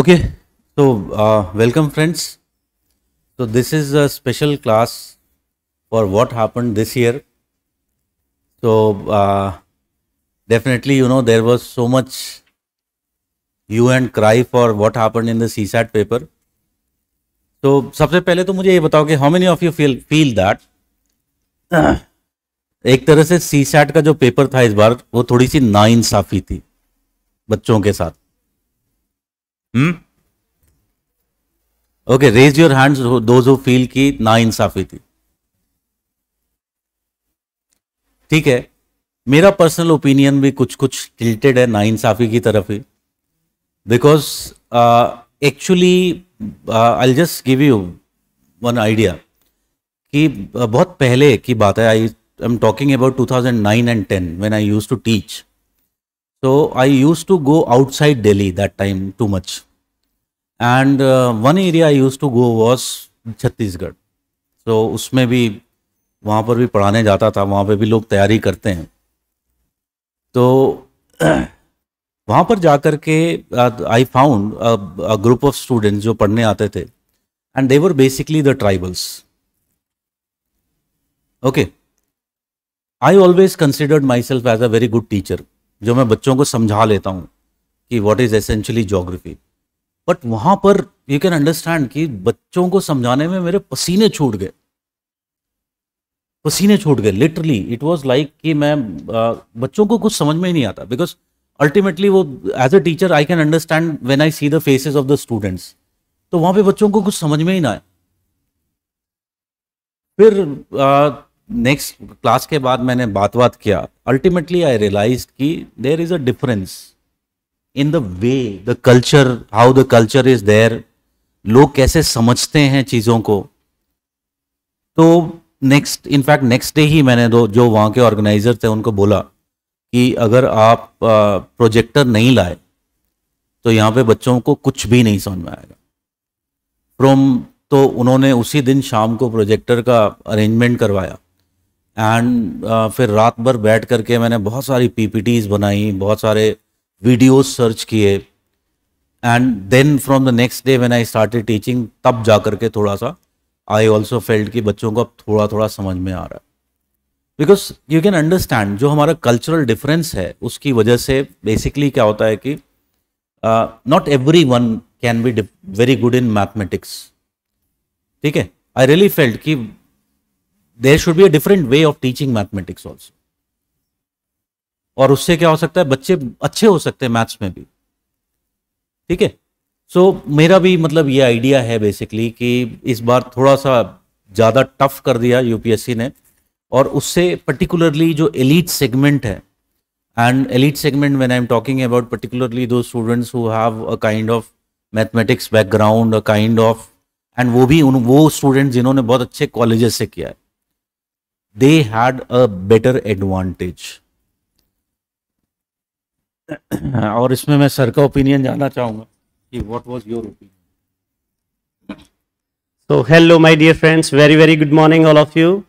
Okay तो welcome friends तो this is a special class for what happen this year so definitely you know there was so much you and cry for what happen in the CSAT paper तो सबसे पहले तो मुझे ये बताओ कि how many of you feel feel that एक तरह से सी सैट का जो पेपर था इस बार वो थोड़ी सी नाइंसाफी थी बच्चों के साथ ओके रेज योर हैंड्स दो फील की ना इंसाफी थी ठीक है मेरा पर्सनल ओपिनियन भी कुछ कुछ टिल्टेड है ना इंसाफी की तरफ ही because actually I just give you one idea कि uh, बहुत पहले की बात है I I am talking about 2009 and 10 when I use to teach So I used to go outside Delhi that time too much. And uh, one area I used to go was Chhattisgarh. So उसमें भी वहाँ पर भी पढ़ाने जाता था वहाँ पे भी लोग तैयारी करते हैं तो वहाँ पर जाकर के I found group of students जो पढ़ने आते थे and they are basically the tribals okay I always considered myself as a very good teacher जो मैं बच्चों को समझा लेता हूँ कि what is essentially geography but वहाँ पर यू कैन अंडरस्टैंड कि बच्चों को समझाने में मेरे पसीने छूट गए पसीने छूट गए लिटरली इट वॉज लाइक कि मैं बच्चों को कुछ समझ में ही नहीं आता बिकॉज अल्टीमेटली वो as a teacher I can understand when I see the faces of the students तो वहाँ पे बच्चों को कुछ समझ में ही ना आए फिर नेक्स्ट क्लास के बाद मैंने बात बात किया अल्टीमेटली आई रियलाइज कि there is a difference in the way the culture how the culture is there लोग कैसे समझते हैं चीज़ों को तो नेक्स्ट इनफैक्ट नेक्स्ट डे ही मैंने दो जो वहाँ के ऑर्गेनाइज़र थे उनको बोला कि अगर आप प्रोजेक्टर नहीं लाए तो यहाँ पे बच्चों को कुछ भी नहीं समझ में आएगा फ्रोम तो उन्होंने उसी दिन शाम को प्रोजेक्टर का अरेंजमेंट करवाया एंड uh, फिर रात भर बैठ करके मैंने बहुत सारी पीपीटीज बनाई बहुत सारे वीडियोस सर्च किए and then from the next day when I started teaching तब जा करके थोड़ा सा आई ऑल्सो फेल्ड कि बच्चों को अब थोड़ा थोड़ा समझ में आ रहा है बिकॉज यू कैन अंडरस्टैंड जो हमारा कल्चरल डिफरेंस है उसकी वजह से बेसिकली क्या होता है कि not everyone can be very good in mathematics ठीक है आई रियली फेल्ड कि there should be a different way of teaching mathematics also और उससे क्या हो सकता है बच्चे अच्छे हो सकते हैं मैथ्स में भी ठीक है सो मेरा भी मतलब ये आइडिया है बेसिकली कि इस बार थोड़ा सा ज़्यादा टफ कर दिया यूपीएससी ने और उससे पर्टिकुलरली जो एलिट सेगमेंट है and elite segment when I am talking about particularly those students who have a kind of mathematics background a kind of and वो भी उन वो स्टूडेंट जिन्होंने बहुत अच्छे कॉलेजेस से किया है they had a better advantage. और इसमें मैं सर का ओपिनियन जानना चाहूंगा कि what was your opinion so hello my dear friends very very good morning all of you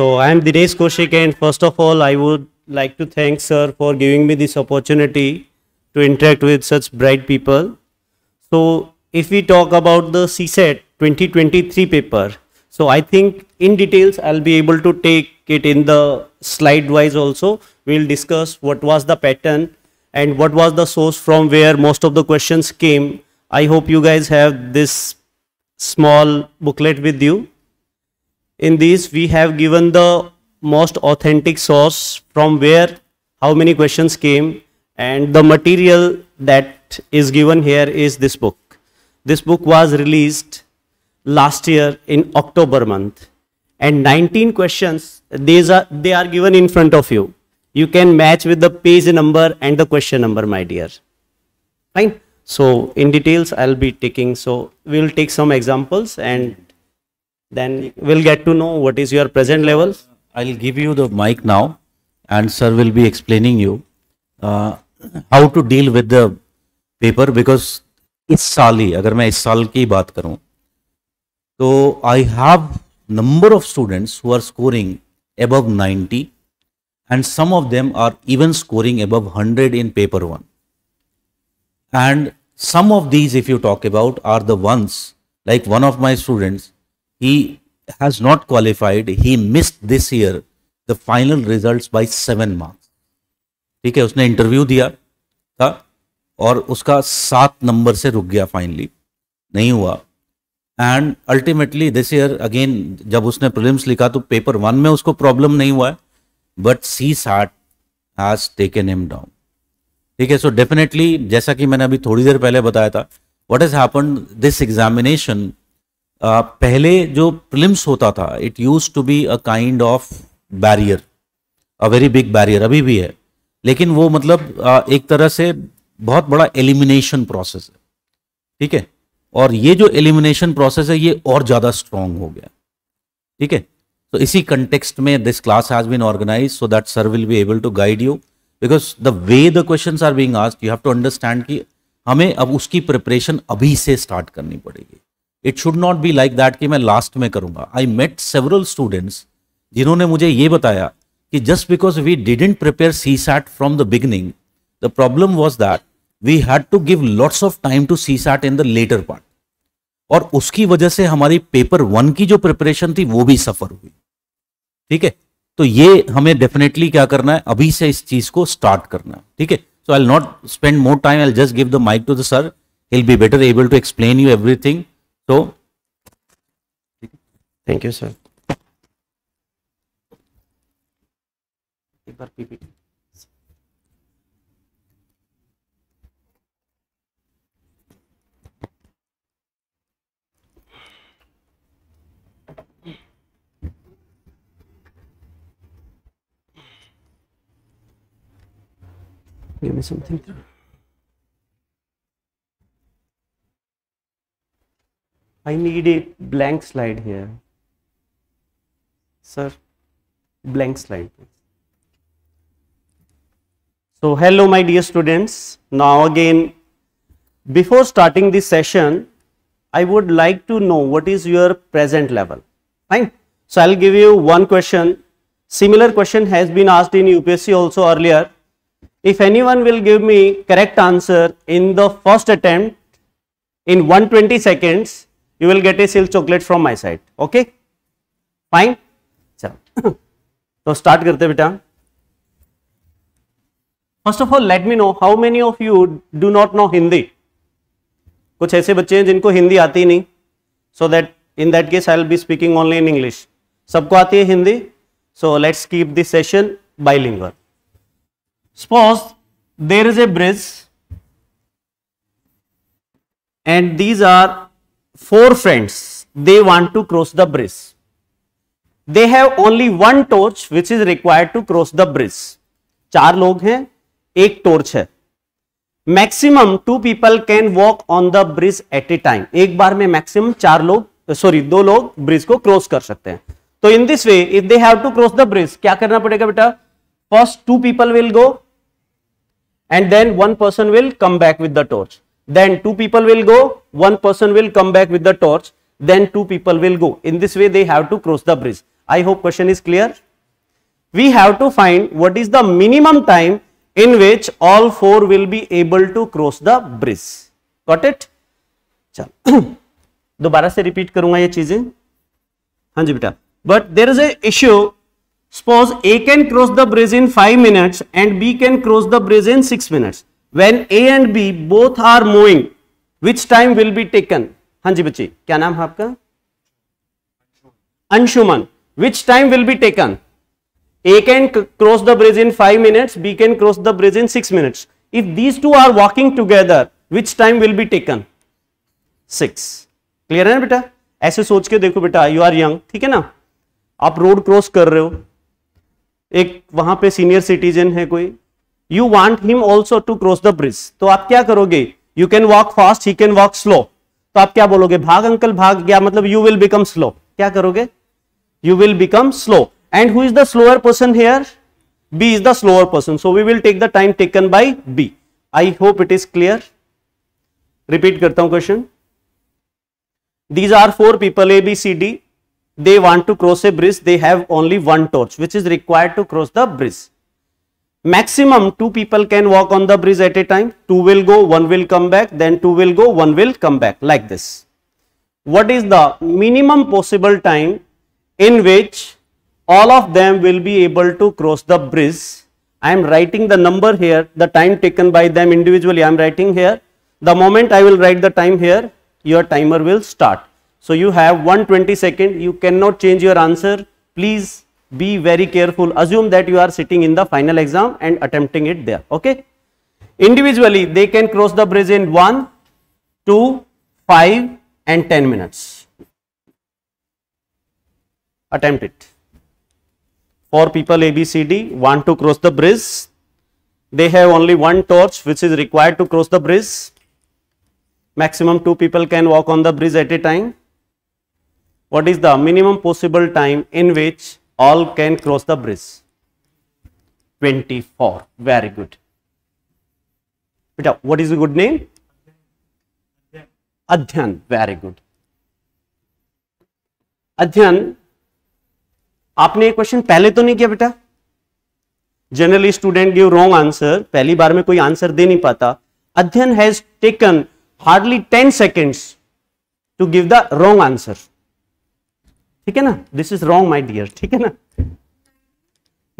So I am Dinesh Koshik and first of all I would like to thank sir for giving me this opportunity to interact with such bright people. So if we talk about the CSET 2023 paper, so I think in details, I'll be able to take it in the slide wise also. We'll discuss what was the pattern and what was the source from where most of the questions came. I hope you guys have this small booklet with you. In this, we have given the most authentic source from where how many questions came and the material that is given here is this book. This book was released last year in October month. And 19 questions, these are, they are given in front of you. You can match with the page number and the question number, my dear. Fine. So in details, I'll be taking, so we'll take some examples and then we'll get to know what is your present level. I'll give you the mic now and sir will be explaining you uh, how to deal with the paper because it's साल If I talk about this year. So I have number of students who are scoring above 90 and some of them are even scoring above 100 in paper 1. And some of these if you talk about are the ones like one of my students, he has not qualified, he missed this year the final results by 7 marks. ठीक है उसने interview दिया था और उसका सात number से रुक गया फाइनली नहीं हुआ and ultimately this year again जब उसने प्रिलिम्स लिखा तो पेपर वन में उसको प्रॉब्लम नहीं हुआ है बट सी साट हैज टेकन हिम डाउन ठीक है सो डेफिनेटली जैसा कि मैंने अभी थोड़ी देर पहले बताया था what is happen this examination पहले जो प्रिलिम्स होता था it use to be a kind of barrier a very big barrier अभी भी है लेकिन वो मतलब uh, एक तरह से बहुत बड़ा एलिमिनेशन प्रोसेस है ठीक है और ये जो एलिमिनेशन प्रोसेस है ये और ज़्यादा स्ट्रॉन्ग हो गया ठीक है तो इसी कंटेक्सट में this class has been organise so that sir will be able to guide you because the way the question are being asked you have to understand कि हमें अब उसकी प्रिपरेशन अभी से स्टार्ट करनी पड़ेगी it should not be like that कि मैं लास्ट में करूंगा आई मेट सेवरल स्टूडेंट्स जिन्होंने मुझे ये बताया कि just because we didn't prepare CSAT from the beginning the problem was that we had to give lots of time to CSAT in the later part और उसकी वजह से हमारी पेपर वन की जो प्रिपरेशन थी वो भी सफर हुई ठीक है तो ये हमें डेफिनेटली क्या करना है अभी से इस चीज को स्टार्ट करना है ठीक है so I not spend more time I just give the mike to the sir he'll be better able to explain you everything so thank you sir एक बार PPT Give me something I need a blank slide here. Sir, blank slide. So, hello my dear students. Now again, before starting this session, I would like to know what is your present level, fine. So, I will give you one question. Similar question has been asked in UPSC also earlier. If anyone will give me correct answer in the first attempt in 120 seconds, you will get a silk chocolate from my side. Okay? Fine? So, start karte beta. First of all, let me know how many of you do not know Hindi. Kuch aise bache hain jinko Hindi aati nahi. So that in that case, I will be speaking only in English. Sabko aati hai Hindi. So, let's keep the session bilingual. Suppose there is a bridge and these are four friends. They want to cross the bridge. They have only one torch which is required to cross the bridge. char log hain ek torch hai maximum two people can walk on the bridge at a time ek bar mein maximum char log sorry do log bridge ko cross kar sakte hain so in this way if they have to cross the bridge kya karna padega beta first two people will go and then one person will come back with the torch then two people will go one person will come back with the torch then two people will go in this way they have to cross the bridge i hope question is clear we have to find what is the minimum time in which all four will be able to cross the bridge got it चल दोबारा से repeat करूंगा ये चीजें हाँ जी बेटा but there is suppose a can cross the bridge in 5 minutes and b can cross the bridge in 6 minutes when a and b both are moving which time will be taken हां जी बच्चे क्या नाम है आपका Anshuman which time will be taken A can cross the bridge in five minutes B can cross the bridge in six minutes if these two are walking together which time will be taken six clear है ना बेटा ऐसे सोच के देखो बेटा you are young ठीक है ना आप रोड क्रॉस कर रहे हो एक वहां पे सीनियर सिटीजन है कोई you want him also to cross the bridge तो आप क्या करोगे you can walk fast he can walk slow तो आप क्या बोलोगे भाग अंकल भाग क्या मतलब यू विल बिकम स्लो क्या करोगे you will become slow and who is the slower person here B is the slower person so we will take the time taken by B I hope it is clear repeat करता हूं question these are four people A B C D they want to cross a bridge, they have only one torch which is required to cross the bridge. Maximum two people can walk on the bridge at a time, two will go, one will come back, then two will go, one will come back like this. What is the minimum possible time in which all of them will be able to cross the bridge? I am writing the number here, the time taken by them individually, I am writing here. The moment I will write the time here, your timer will start so you have seconds. you cannot change your answer. Please be very careful. Assume that you are sitting in the final exam and attempting it there. Okay. Individually, they can cross the bridge in 1, 2, 5 and 10 minutes. Attempt it. Four people A, B, C, D want to cross the bridge, they have only one torch which is required to cross the bridge. Maximum two people can walk on the bridge at a time what is the minimum possible time in which all can cross the bridge 24 very good beta what is the good name adhyan very good अध्ययन आपने एक question पहले तो नहीं किया बेटा generally student give wrong answer पहली बार में कोई आंसर दे नहीं पाता Adhyayan has taken hardly ten seconds to give the wrong answer ठीक है ना this is wrong my dear ठीक है ना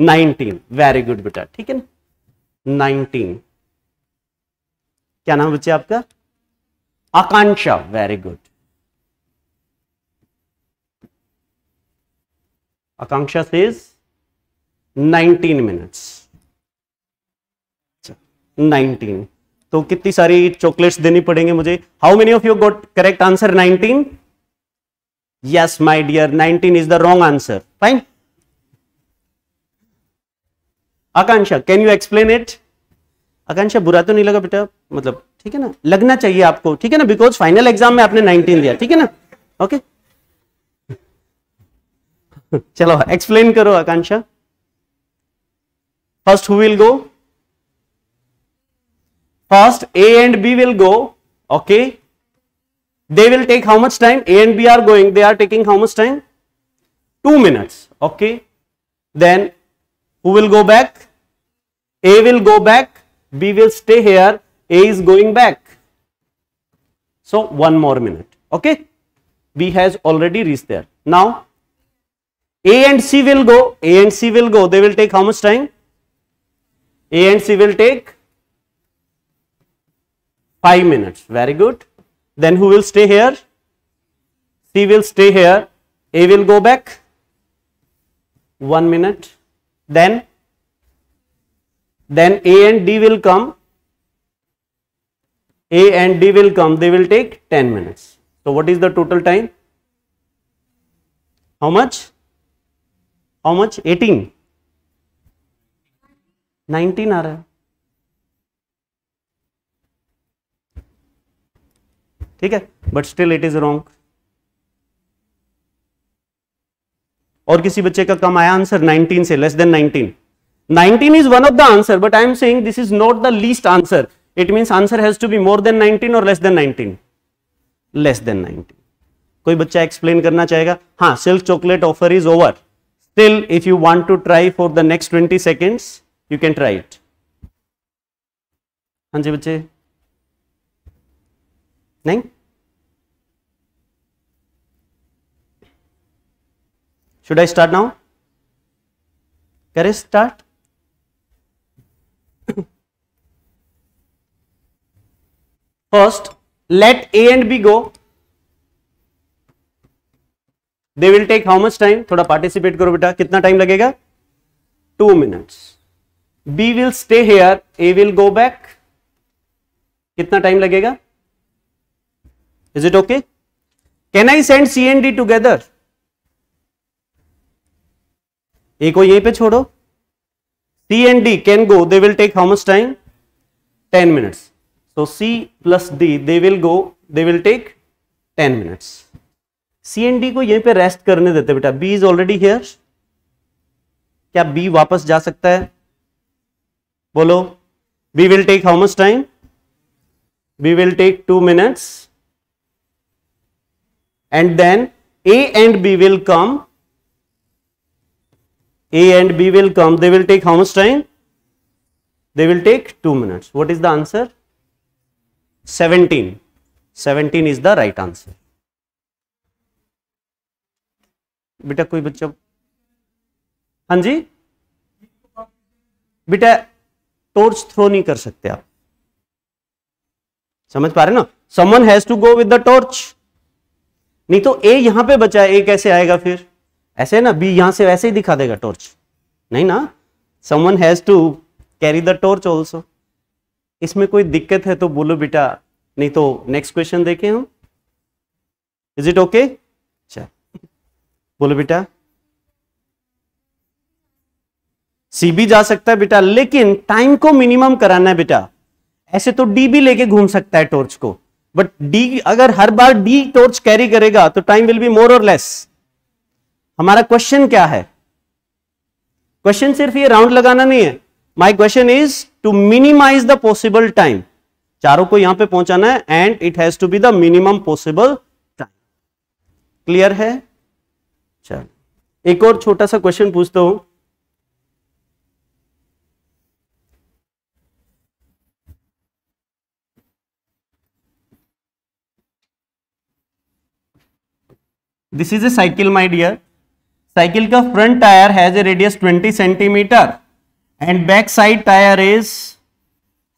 नाइनटीन वेरी गुड बेटा ठीक है ना नाइनटीन क्या नाम बच्चे आपका Akanksha very good Akanksha says 19 minutes 19 तो कितनी सारी चॉकलेट्स देनी पड़ेंगे मुझे how many of you got correct answer 19 Yes, my dear 19 is the wrong answer fine Akanksha can you explain it Akanksha बुरा तो नहीं लगा बेटा मतलब ठीक है ना लगना चाहिए आपको ठीक है ना बिकॉज फाइनल एग्जाम में आपने नाइनटीन दिया ठीक है ना ओके okay? चलो एक्सप्लेन करो Akanksha first who will go first A and B will go okay They will take how much time? A and B are going. They are taking how much time? 2 minutes. Okay. Then who will go back? A will go back. B will stay here. A is going back. So one more minute. Okay. B has already reached there. Now A and C will go. A and C will go. They will take how much time? A and C will take 5 minutes. Very good then who will stay here? C will stay here, A will go back, 1 minute, then, then A and D will come, A and D will come, they will take 10 minutes. So what is the total time? How much? How much? 18. 19 are. ठीक है but still it is wrong और किसी बच्चे का कम आया answer 19 से less than 19 19 is one of the answer but I am saying this is not the least answer it means answer has to be more than 19 और less than 19 less than 19 कोई बच्चा एक्सप्लेन करना चाहेगा हाँ Silk chocolate offer is over still if you want to try for the next twenty seconds you can try it हाँ जी बच्चे नहीं शुड आई स्टार्ट नाउ करे start first let A and B go they will take how much time थोड़ा participate करो बेटा कितना time लगेगा two minutes B will stay here A will go back कितना टाइम लगेगा Is it okay? Can I send C and D together? A ko yahi pe chodo C and D can go. They will take how much time? 10 minutes. So C plus D they will go. They will take 10 minutes. C and D ko yahi pe rest karne dete beta B is already here. kya B wapas ja sakta hai bolo B will take how much time? We will take 2 minutes. and then A and B will come. A and B will come. They will take how much time? They will take 2 minutes. What is the answer? 17. 17 is the right answer. बेटा कोई बच्चा हाँ जी बेटा torch throw नहीं कर सकते आप समझ पा रहे ना someone has to go with the torch नहीं तो ए यहां पे बचा है ए कैसे आएगा फिर ऐसे ना बी यहां से वैसे ही दिखा देगा टॉर्च नहीं ना someone has to carry the torch also इसमें कोई दिक्कत है तो बोलो बेटा नहीं तो नेक्स्ट क्वेश्चन देखे हम इज इट ओके चल बोलो बेटा सी भी जा सकता है बेटा लेकिन टाइम को मिनिमम कराना है बेटा ऐसे तो डी भी लेके घूम सकता है टॉर्च को बट डी अगर हर बार डी टॉर्च कैरी करेगा तो टाइम विल बी मोर और लेस हमारा क्वेश्चन क्या है क्वेश्चन सिर्फ ये राउंड लगाना नहीं है my question is to minimise the possible time चारों को यहां पे पहुंचाना है and it has to be the minimum possible time clear है चल एक और छोटा सा क्वेश्चन पूछता हूं this is a cycle my dear cycle का front tyre has a radius 20 centimetre and back side tyre is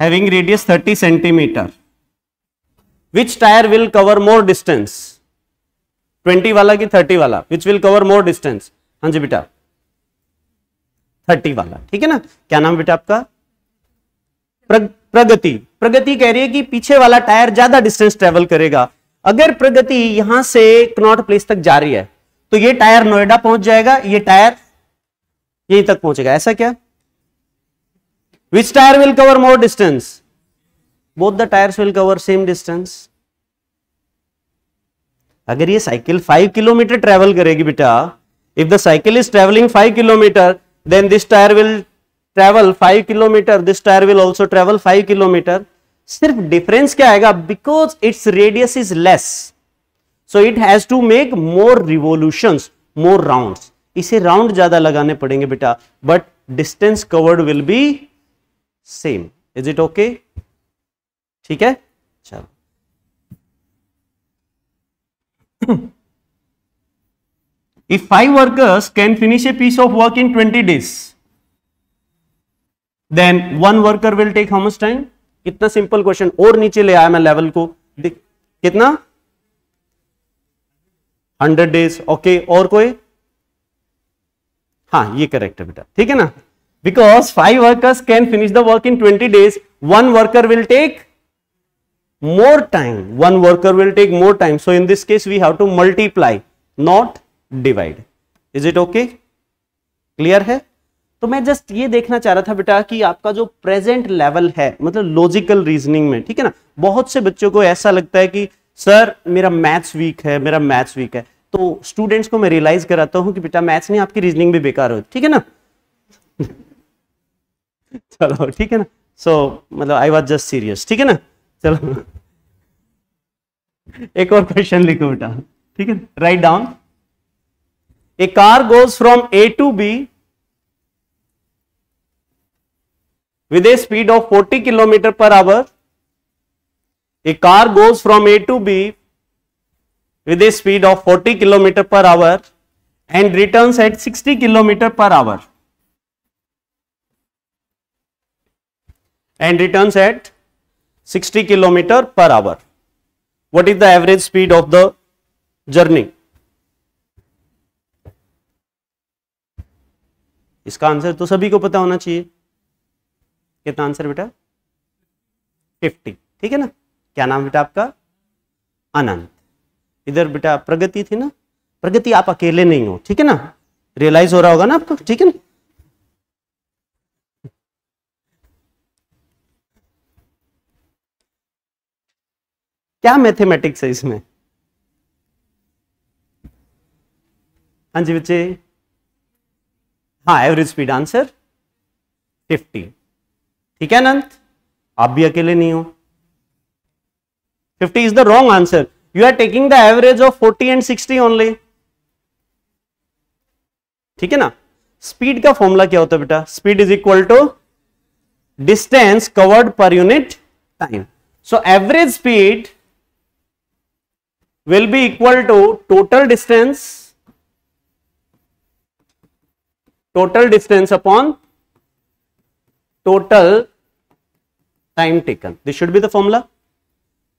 having radius 30 centimetre which tyre will cover more distance 20 वाला कि 30 वाला which will cover more distance हाँ जी बेटा 30 वाला ठीक है ना क्या नाम बेटा आपका प्रग, प्रगति प्रगति कह रही है कि पीछे वाला टायर ज्यादा डिस्टेंस ट्रेवल करेगा अगर प्रगति यहां से कनॉट प्लेस तक जा रही है तो ये टायर नोएडा पहुंच जाएगा ये टायर यहीं तक पहुंचेगा ऐसा क्या which tyre will cover more distance both the tyres will cover same distance अगर ये साइकिल फाइव किलोमीटर ट्रेवल करेगी बेटा if the cycle is travelling five kilometre then this tyre will travel five kilometre this tyre will also travel five kilometre सिर्फ difference क्या आएगा because it's radius is less so it has to make more revolution more round इसे round ज्यादा लगाने पड़ेंगे बेटा but distance covered will be same is it okay ठीक है चलो if five workers can finish a piece of work in twenty days then one worker will take how much time कितना simple question और नीचे ले आया मैं level को कितना हंड्रेड डेज ओके और कोई हाँ ये करेक्ट है बेटा ठीक है ना because five workers can finish the work in twenty days one worker will take more time one worker will take more time so in this case we have to multiply not divide is it okay clear है तो मैं just ये देखना चाह रहा था बेटा कि आपका जो प्रेजेंट लेवल है मतलब लॉजिकल रीजनिंग में ठीक है ना बहुत से बच्चों को ऐसा लगता है कि सर मेरा मैथ्स वीक है मेरा मैथ्स वीक है तो स्टूडेंट्स को मैं रियलाइज कराता हूं कि बेटा मैथ्स नहीं आपकी रीजनिंग भी बेकार हो ठीक है ना चलो ठीक है ना सो so, मतलब आई वॉज जस्ट सीरियस ठीक है ना चलो एक और क्वेश्चन लिखो बेटा ठीक है right down a car goes from A to B with a speed of 40 kilometre per hour a car goes from A to B with a speed of 40 kilometre per hour and return at 60 kilometre per hour and return at 60 kilometre per hour what is the average speed of the journey इसका answer तो सभी को पता होना चाहिए कितना answer बेटा fifty ठीक है ना क्या नाम बेटा आपका अनंत इधर बेटा प्रगति थी ना प्रगति आप अकेले नहीं हो ठीक है ना रियलाइज हो रहा होगा ना आपको ठीक है ना क्या मैथमेटिक्स है इसमें हाँ जी बच्चे हाँ एवरेज स्पीड आंसर फिफ्टी ठीक है अनंत आप भी अकेले नहीं हो 50 is the wrong answer you are taking the average of 40 and 60 only ठीक है ना स्पीड का फॉर्मूला क्या होता है बेटा speed is equal to distance covered per unit time so average speed will be equal to total distance total distance upon total time taken. This should be the formula.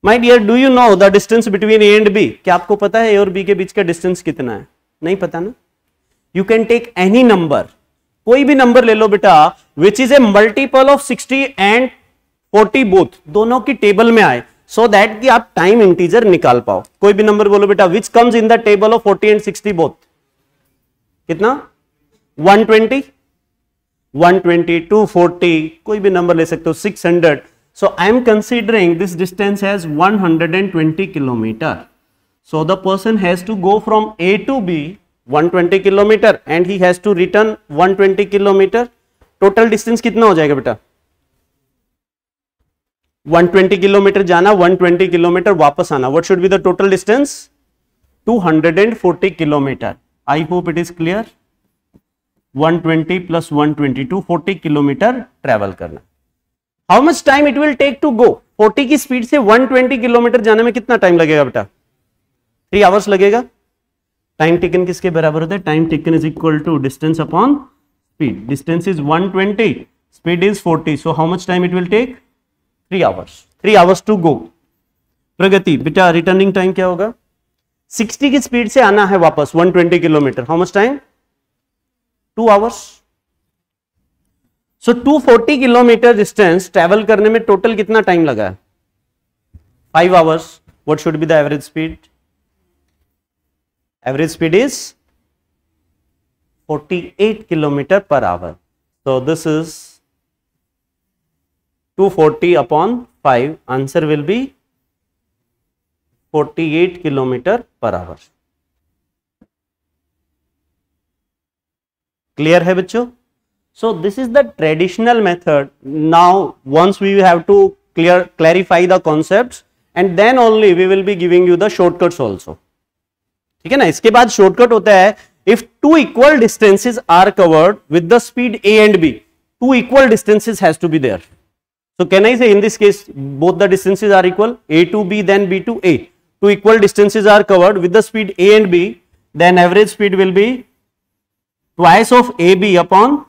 My dear do you know the distance between A and B क्या आपको पता है A और B के बीच का distance कितना है नहीं पता ना you can take any number कोई भी नंबर ले लो बेटा which is a multiple of 60 and 40 both दोनों की टेबल में आए सो so दैट कि आप टाइम इंटीजर निकाल पाओ कोई भी नंबर बोलो बेटा which comes in the table of 40 and 60 both कितना 120 120, 240, कोई भी नंबर ले सकते हो 600. So I am considering this distance as 120 kilometer. So the person has to go from A to B 120 kilometer and he has to return 120 kilometer. Total distance कितना हो जाएगा बेटा 120 किलोमीटर जाना 120 किलोमीटर वापस आना what should be the total distance 240 kilometre I hope it is clear 120 plus 122 40 kilometre travel करना how much time it will take to go 40 की speed से 120 किलोमीटर जाने में कितना टाइम लगेगा बेटा थ्री आवर्स लगेगा टाइम टेकन किसके बराबर होता है time taken is equal to distance upon speed distance is 120 speed is 40 so how much time it will take three hours three hours to go Pragati बेटा रिटर्निंग टाइम क्या होगा 60 की speed से आना है वापस 120 kilometre how much time two hours so two forty kilometre distance travel करने में टोटल कितना टाइम लगा है five hours what should be the average speed average speed is forty eight kilometre per hour so this is 240 upon five answer will be 48 kilometre per hour clear है बच्चों so this is the traditional method now once we have to clear clarify the concept and then only we will be giving you the shortcut also ठीक है ना इसके बाद shortcut होता है if two equal distances are covered with the speed A and B two equal distances has to be there so can I say in this case both the distances are equal A to B then B to A two equal distances are covered with the speed A and B then average speed will be twice of AB upon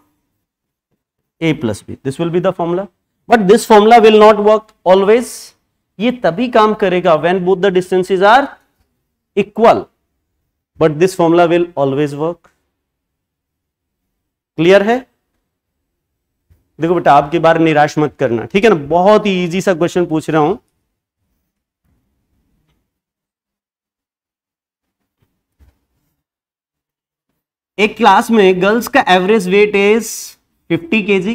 A plus B. This will be the formula. But this formula will not work always. ये तभी काम करेगा when both the distances are equal. But this formula will always work. Clear है देखो बेटा आपकी बार निराश मत करना ठीक है ना बहुत ही ईजी सा क्वेश्चन पूछ रहा हूं एक क्लास में गर्ल्स का average weight is 50 G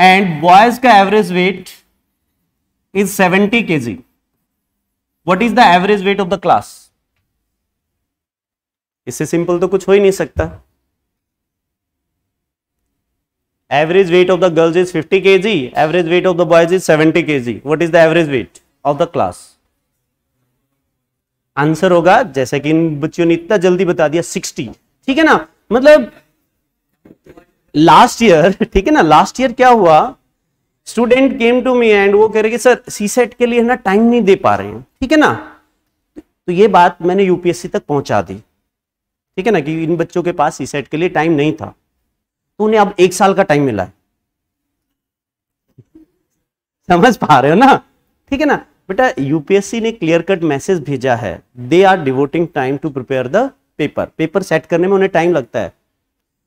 and boys का average weight is 70 G what is the average weight of the class इससे सिंपल तो कुछ हो ही नहीं सकता average weight of the girls is 50 G average weight of the boys is 70 G what is the average weight of the class answer होगा जैसा कि इन बच्चियों ने इतना जल्दी बता दिया सिक्सटी ठीक है ना मतलब लास्ट ईयर ठीक है ना लास्ट ईयर क्या हुआ student came to me and वो कह रहे कि सर सी सेट के लिए ना टाइम नहीं दे पा रहे हैं ठीक है ना तो ये बात मैंने यूपीएससी तक पहुंचा दी ठीक है ना कि इन बच्चों के पास सी सेट के लिए टाइम नहीं था तो उन्हें अब एक साल का टाइम मिला है समझ पा रहे हो ना ठीक है ना बेटा यूपीएससी ने क्लियर कट मैसेज भेजा है they are devoting time to prepare the paper paper set करने में उन्हें टाइम लगता है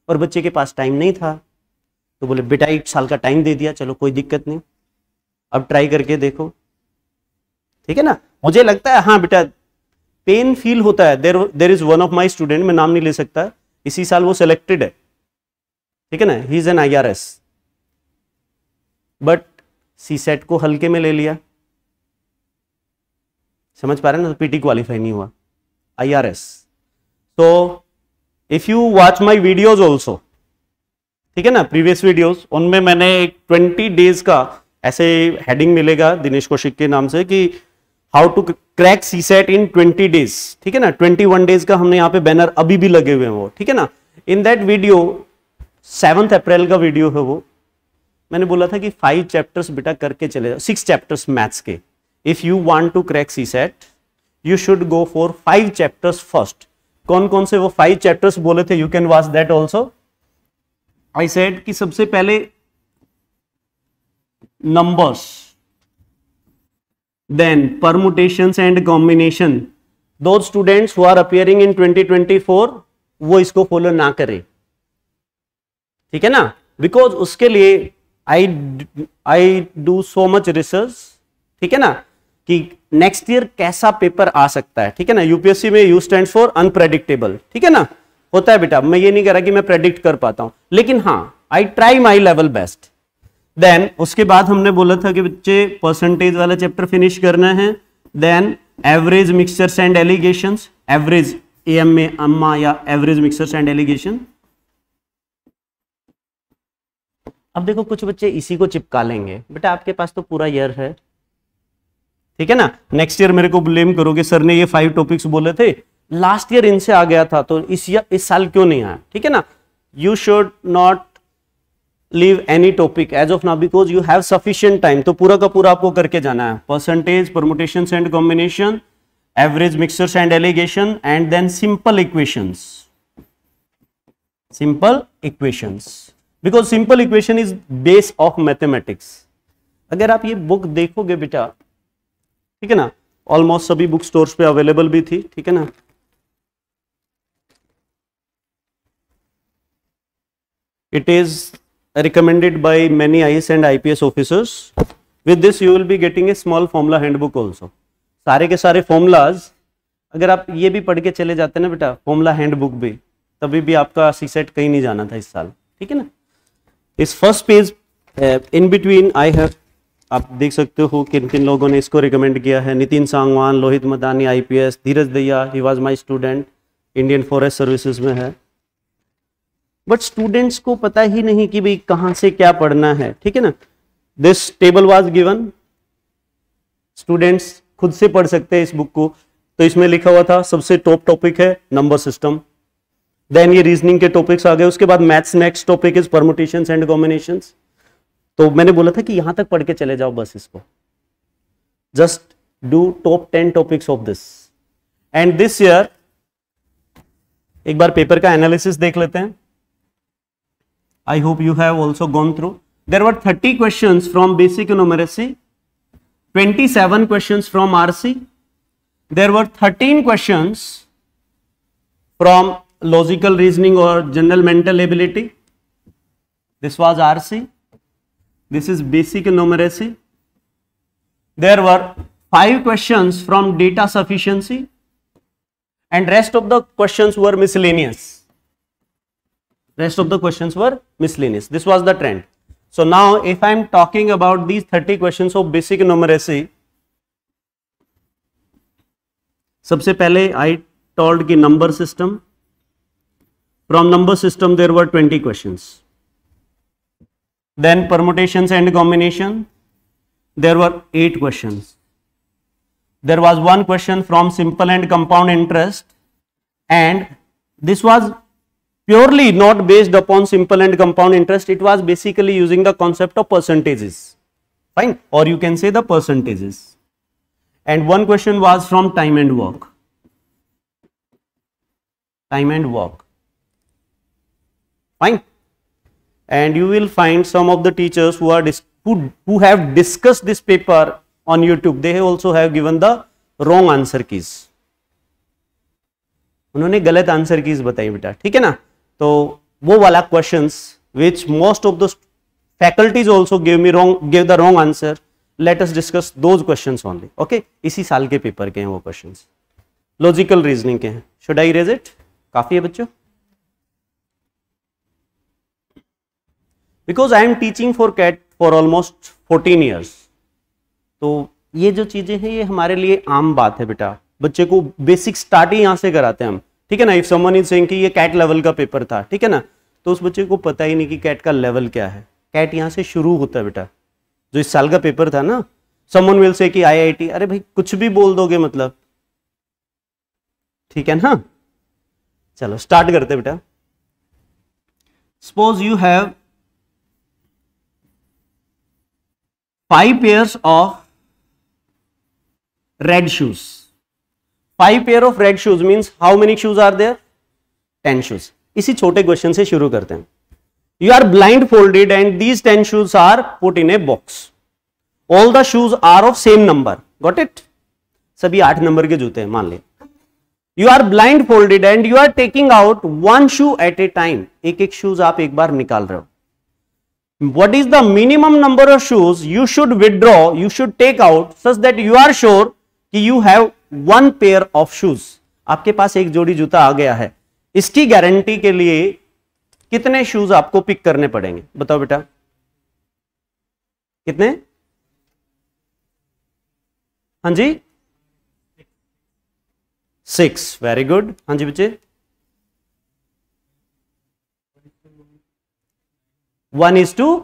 और बच्चे के पास टाइम नहीं था तो बोले बेटा एक साल का टाइम दे दिया चलो कोई दिक्कत नहीं अब ट्राई करके देखो ठीक है ना मुझे लगता है हाँ बेटा पेन फील होता है there there is one of my student मैं नाम नहीं ले सकता इसी साल वो सिलेक्टेड है ठीक है ना he is an I R S but CSAT को हल्के में ले लिया समझ पा रहे हैं ना पीटी तो क्वालिफाई नहीं हुआ आईआरएस तो if you watch my videos also ठीक है ना प्रीवियस वीडियोस उनमें मैंने एक ट्वेंटी डेज का ऐसे हेडिंग मिलेगा दिनेश कौशिक के नाम से कि how to crack CSAT in twenty days ठीक है ना ट्वेंटी डेज का हमने यहाँ पे बैनर अभी भी लगे हुए हैं वो ठीक है ना in that video seventh April का वीडियो है वो मैंने बोला था कि फाइव चैप्टर्स बेटा करके चले जाओ सिक्स चैप्टर्स मैथ्स के if you want to crack CSAT you should go for five chapters first कौन कौन से वो फाइव चैप्टर्स बोले थे you can watch that also I said कि सबसे पहले numbers then permutation and combination दो students who are appearing in 2024 वो इसको फॉलो ना करें ठीक है ना बिकॉज उसके लिए I I do so much research ठीक है ना कि नेक्स्ट ईयर कैसा पेपर आ सकता है ठीक है ना यूपीएससी में यू स्टैंड फॉर अनप्रेडिक्टेबल ठीक है ना होता है बेटा मैं ये नहीं कह रहा कि मैं प्रेडिक्ट कर पाता हूं लेकिन हाँ I try my level best then उसके बाद हमने बोला था कि बच्चे परसेंटेज वाला चैप्टर फिनिश करना है then average mixtures and alligation average A M A अम्मा या एवरेज मिक्सचर्स एंड एलिगेशन अब देखो कुछ बच्चे इसी को चिपका लेंगे बेटा आपके पास तो पूरा ईयर है ठीक है ना नेक्स्ट ईयर मेरे को ब्लेम करोगे सर ने ये फाइव टॉपिक्स बोले थे लास्ट ईयर इनसे आ गया था तो इस या, इस साल क्यों नहीं आया ठीक है ना you should not leave any topic as of now because you have sufficient time तो पूरा का पूरा आपको करके जाना है percentage permutation and combination average mixtures and alligation and then simple equation simple equation because simple equation is base of mathematics अगर आप ये बुक देखोगे बेटा ठीक है ना ऑलमोस्ट सभी बुक स्टोर्स पे अवेलेबल भी थी ठीक है ना it is recommended by many IS and IPS officers with this you will be getting a small formula handbook also सारे के सारे फॉर्मुलाज अगर आप ये भी पढ़ के चले जाते ना बेटा फॉर्मुला हैंडबुक भी तभी भी आपका सी सेट कहीं नहीं जाना था इस साल ठीक है ना इस first page in between I have आप देख सकते हो किन किन लोगों ने इसको रिकमेंड किया है नितिन सांगवान लोहित मदानी IPS Dheeraj Daiya he was my student Indian Forest Services में है बट स्टूडेंट्स को पता ही नहीं कि भाई कहां से क्या पढ़ना है ठीक है ना this table was given students खुद से पढ़ सकते हैं इस बुक को तो इसमें लिखा हुआ था सबसे टॉप टॉपिक है नंबर सिस्टम देन ये रीजनिंग के टॉपिक्स आ गए उसके बाद maths next topic is permutation and combination तो मैंने बोला था कि यहां तक पढ़ के चले जाओ बस इसको just do top ten topics of this and this year एक बार पेपर का एनालिसिस देख लेते हैं I hope you have also gone through there were thirty question from basic numeracy twenty seven question from RC there were thirteen question from logical reasoning और general mental ability this was RC This is basic numeracy. There were five questions from data sufficiency and rest of the questions were miscellaneous. Rest of the questions were miscellaneous. This was the trend. So now if I am talking about these 30 questions of basic numeracy, सबसे I told told number system. From number system, there were twenty questions then permutations and combination there were eight questions there was one question from simple and compound interest and this was purely not based upon simple and compound interest it was basically using the concept of percentages fine or you can say the percentages and one question was from time and work time and work fine and you will find some of the teachers who are who, who have discussed this paper on YouTube. They also have given the wrong answer keys. उन्होंने गलत answer keys बताई बेटा ठीक है ना तो वो वाला questions which most of the faculties also give me wrong gave the wrong answer let us discuss those question only okay इसी साल के पेपर के हैं वो क्वेश्चन लॉजिकल रीजनिंग के हैं शुड आई रेज इट काफी है बच्चों because I am teaching for CAT for almost fourteen years तो ये जो चीज़ें हैं ये हमारे लिए आम बात है बेटा बच्चे को बेसिक स्टार्ट ही यहां से कराते हैं हम ठीक है ना इफ समन इज सेइंग कि ये कैट लेवल का पेपर था ठीक है ना तो उस बच्चे को पता ही नहीं कि कैट का लेवल क्या है कैट यहाँ से शुरू होता है बेटा जो इस साल का पेपर था ना समन विल से कि टी अरे भाई कुछ भी बोल दोगे मतलब ठीक है ना चलो स्टार्ट करते बेटा suppose you have five pairs of red shoes five pair of red shoes means how many shoes are there ten shoes इसी छोटे क्वेश्चन से शुरू करते हैं you are blindfolded and these ten shoes are put in a box all the shoes are of same number got it सभी आठ number के जूते हैं मान ले you are blindfolded and you are taking out one shoe at a time एक एक shoes आप एक बार निकाल रहे हो what is the minimum number of shoes you should withdraw, you should take out such that you are sure ki you have one pair of shoes. aapke paas ek jodi जूता aa gaya hai iski guarantee ke liye kitne shoes aapko pick karne padenge batao beta kitne हाँ जी six very good हाँ जी बच्चे one is to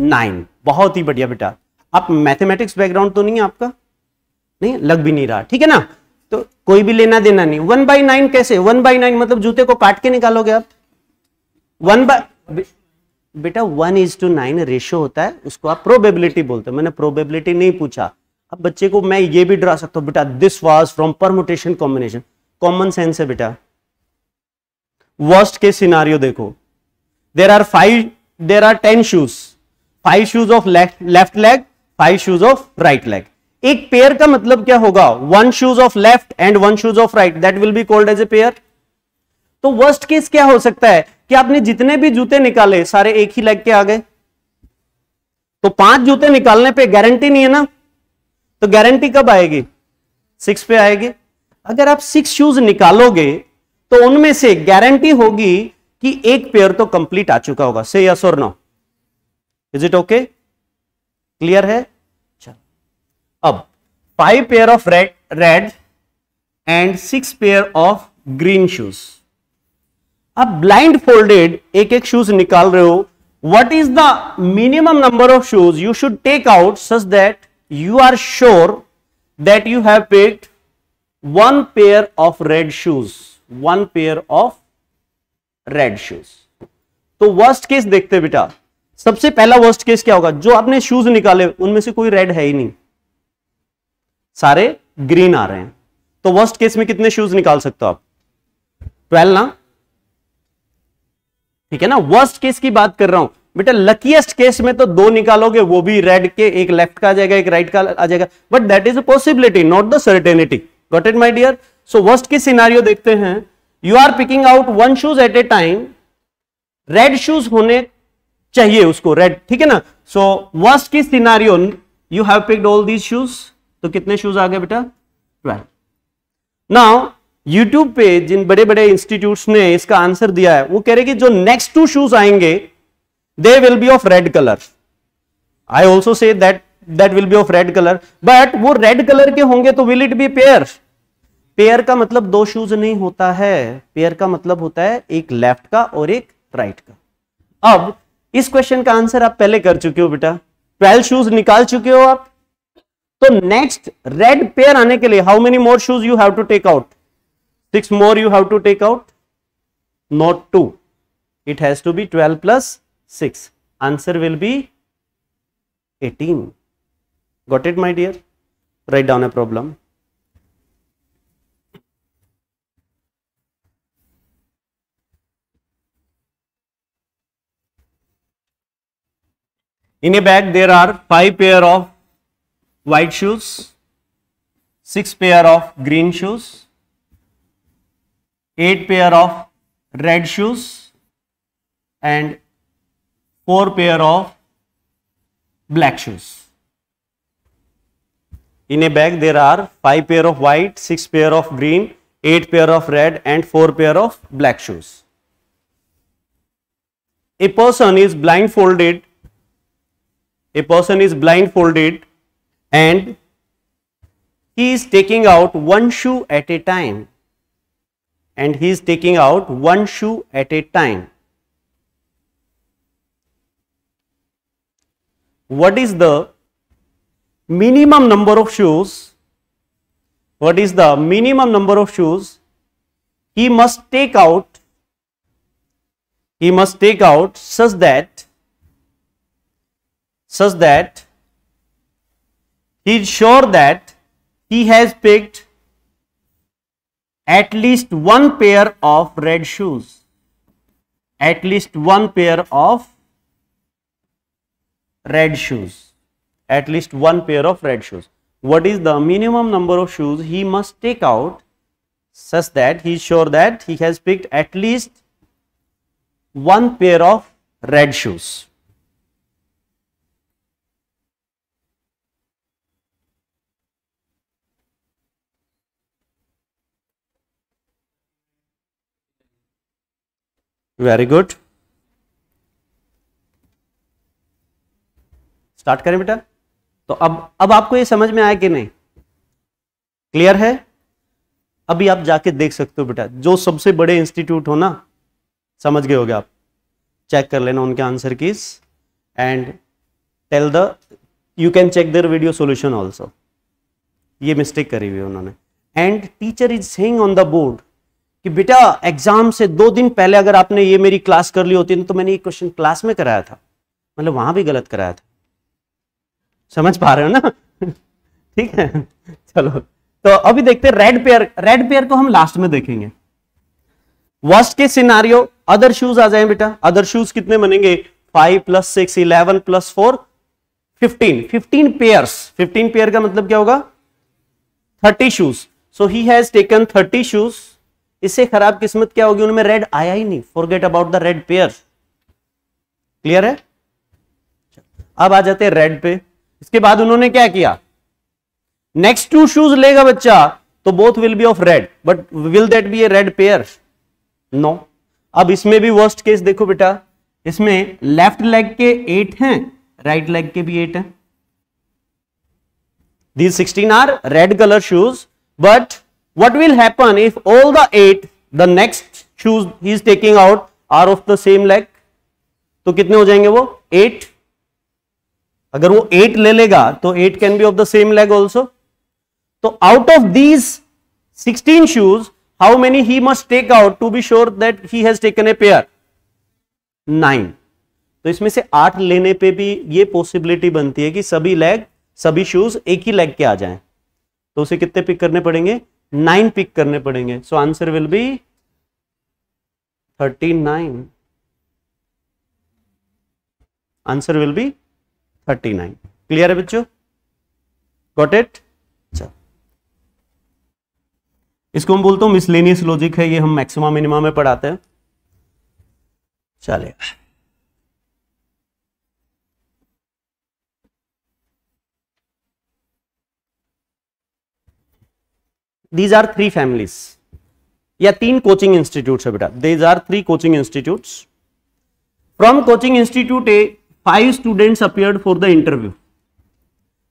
nine बहुत ही बढ़िया बेटा आप mathematics background तो नहीं है आपका नहीं लग भी नहीं रहा ठीक है ना तो कोई भी लेना देना नहीं वन बाई नाइन कैसे वन बाई नाइन मतलब जूते को काट के निकालोगे आप वन बाई बेटा one is to nine ratio होता है उसको आप प्रोबेबिलिटी बोलते हैं मैंने प्रोबेबिलिटी नहीं पूछा अब बच्चे को मैं ये भी ड्रा सकता हूं बेटा this was from permutation combination common sense है बेटा वर्स्ट के सिनारियो देखो there are five there are ten shoes five shoes of left leg five shoes of right leg एक पेयर का मतलब क्या होगा one shoes of left and one shoes of right that will be called as a pair तो worst case क्या हो सकता है कि आपने जितने भी जूते निकाले सारे एक ही लेग के आ गए तो पांच जूते निकालने पे गारंटी नहीं है ना तो गारंटी कब आएगी सिक्स पे आएगी अगर आप सिक्स शूज निकालोगे तो उनमें से गारंटी होगी कि एक पेयर तो कंप्लीट आ चुका होगा से यस और no is it okay clear है अब five pair of red red and six pair of green shoes अब ब्लाइंड फोल्डेड एक एक शूज निकाल रहे हो what is the minimum number of shoes you should take out such that you are sure that you have paired one pair of red shoes one pair of red shoes तो worst case देखते बेटा सबसे पहला worst case क्या होगा जो आपने shoes निकाले उनमें से कोई रेड है ही नहीं सारे ग्रीन आ रहे हैं तो वर्स्ट केस में कितने शूज निकाल सकते हो आप ट्वेल्व ना ठीक है ना वर्स्ट केस की बात कर रहा हूं बेटा लकीएस्ट केस में तो दो निकालोगे वो भी रेड के एक लेफ्ट का आ जाएगा एक राइट का आ जाएगा but that is a possibility not the certainty got it my dear so worst case scenario देखते हैं you are picking out one shoes at a time red shoes होने चाहिए उसको रेड ठीक है ना सो वर्स्ट की scenario you have picked all these shoes तो कितने शूज आ गए बेटा ट्वेल्व नाउ यूट्यूब पे जिन बड़े बड़े इंस्टीट्यूट ने इसका आंसर दिया है वो कह रहे कि जो नेक्स्ट टू शूज आएंगे they will be of red colour I also say that that will be of red colour but वो रेड कलर के होंगे तो will it be pair pair का मतलब दो शूज नहीं होता है पेयर का मतलब होता है एक लेफ्ट का और एक राइट का अब इस क्वेश्चन का आंसर आप पहले कर चुके हो बेटा ट्वेल्व शूज निकाल चुके हो आप तो नेक्स्ट रेड पेयर आने के लिए how many more shoes you have to take out six more you have to take out not two it has to be twelve plus six answer will be eighteen got it my dear write down a problem In a bag, there are 5 pair of white shoes, 6 pair of green shoes, 8 pair of red shoes and 4 pair of black shoes. In a bag, there are 5 pair of white, 6 pair of green, 8 pair of red and 4 pair of black shoes. A person is blindfolded a person is blindfolded and he is taking out one shoe at a time and he is taking out one shoe at a time. What is the minimum number of shoes? What is the minimum number of shoes he must take out? He must take out such that such that he is sure that he has picked at least one pair of red shoes at least one pair of red shoes at least one pair of red shoes what is the minimum number of shoes he must take out such that he is sure that he has picked at least one pair of red shoes very good start करें बेटा तो अब अब आपको ये समझ में आया कि नहीं क्लियर है अभी आप जाके देख सकते हो बेटा जो सबसे बड़े इंस्टीट्यूट हो ना समझ गए होगे आप चेक कर लेना उनके आंसर की and tell the you can check their video solution also ये मिस्टेक करी हुई उन्होंने and teacher is saying on the board कि बेटा एग्जाम से दो दिन पहले अगर आपने ये मेरी क्लास कर ली होती ना तो मैंने ये क्वेश्चन क्लास में कराया था मतलब वहां भी गलत कराया था समझ पा रहे हो ना ठीक है चलो तो अभी देखते हैं रेड पेयर रेड पेयर को हम लास्ट में देखेंगे वर्स्ट के सिनारियो अदर शूज आ जाए बेटा अदर शूज कितने बनेंगे five plus six eleven plus four fifteen fifteen pair fifteen pair का मतलब क्या होगा thirty shoes so he has taken thirty shoes इससे खराब किस्मत क्या होगी उनमें रेड आया ही नहीं forget about the red pair clear है अब आ जाते हैं रेड पे इसके बाद उन्होंने क्या किया नेक्स्ट टू शूज लेगा बच्चा तो both will be of red but will that be a red pair no अब इसमें भी वर्स्ट केस देखो बेटा इसमें लेफ्ट लेग के एट हैं राइट लेग के भी एट हैं these sixteen are red colour shoes but what will happen if all the eight the next shoes he is taking out are of the same leg तो कितने हो जाएंगे वो एट अगर वो एट ले लेगा तो eight can be of the same leg also तो out of these sixteen shoes how many he must take out to be sure that he has taken a pair nine तो इसमें से आठ लेने पे भी ये पॉसिबिलिटी बनती है कि सभी लेग सभी शूज एक ही लेग के आ जाएं तो उसे कितने पिक करने पड़ेंगे नाइन पिक करने पड़ेंगे so answer will be thirty nine answer will be thirty nine clear है बच्चों गॉट इट इसको हम बोलते हैं मिसलेनियस लॉजिक है ये हम मैक्सिमम मिनिमम में पढ़ाते हैं चलिए these are three families या तीन कोचिंग इंस्टीट्यूट्स है बेटा these are three coaching institutes from coaching institute A five students appeared for the interview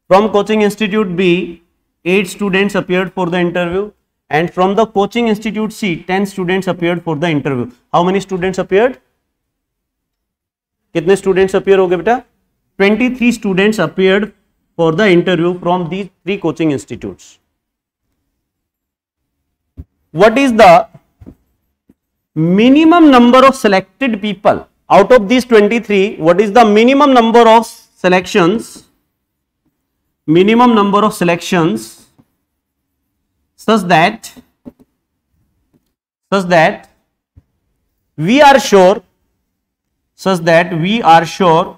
from coaching institute B eight students appeared for the interview and from the coaching institute C 10 students appeared for the interview how many students appeared कितने students appeared हो गए बेटा 23 students appeared for the interview from these three coaching institutes what is the minimum number of selected people out of these 23 what is the minimum number of selections minimum number of selections such that such that we are sure such that we are sure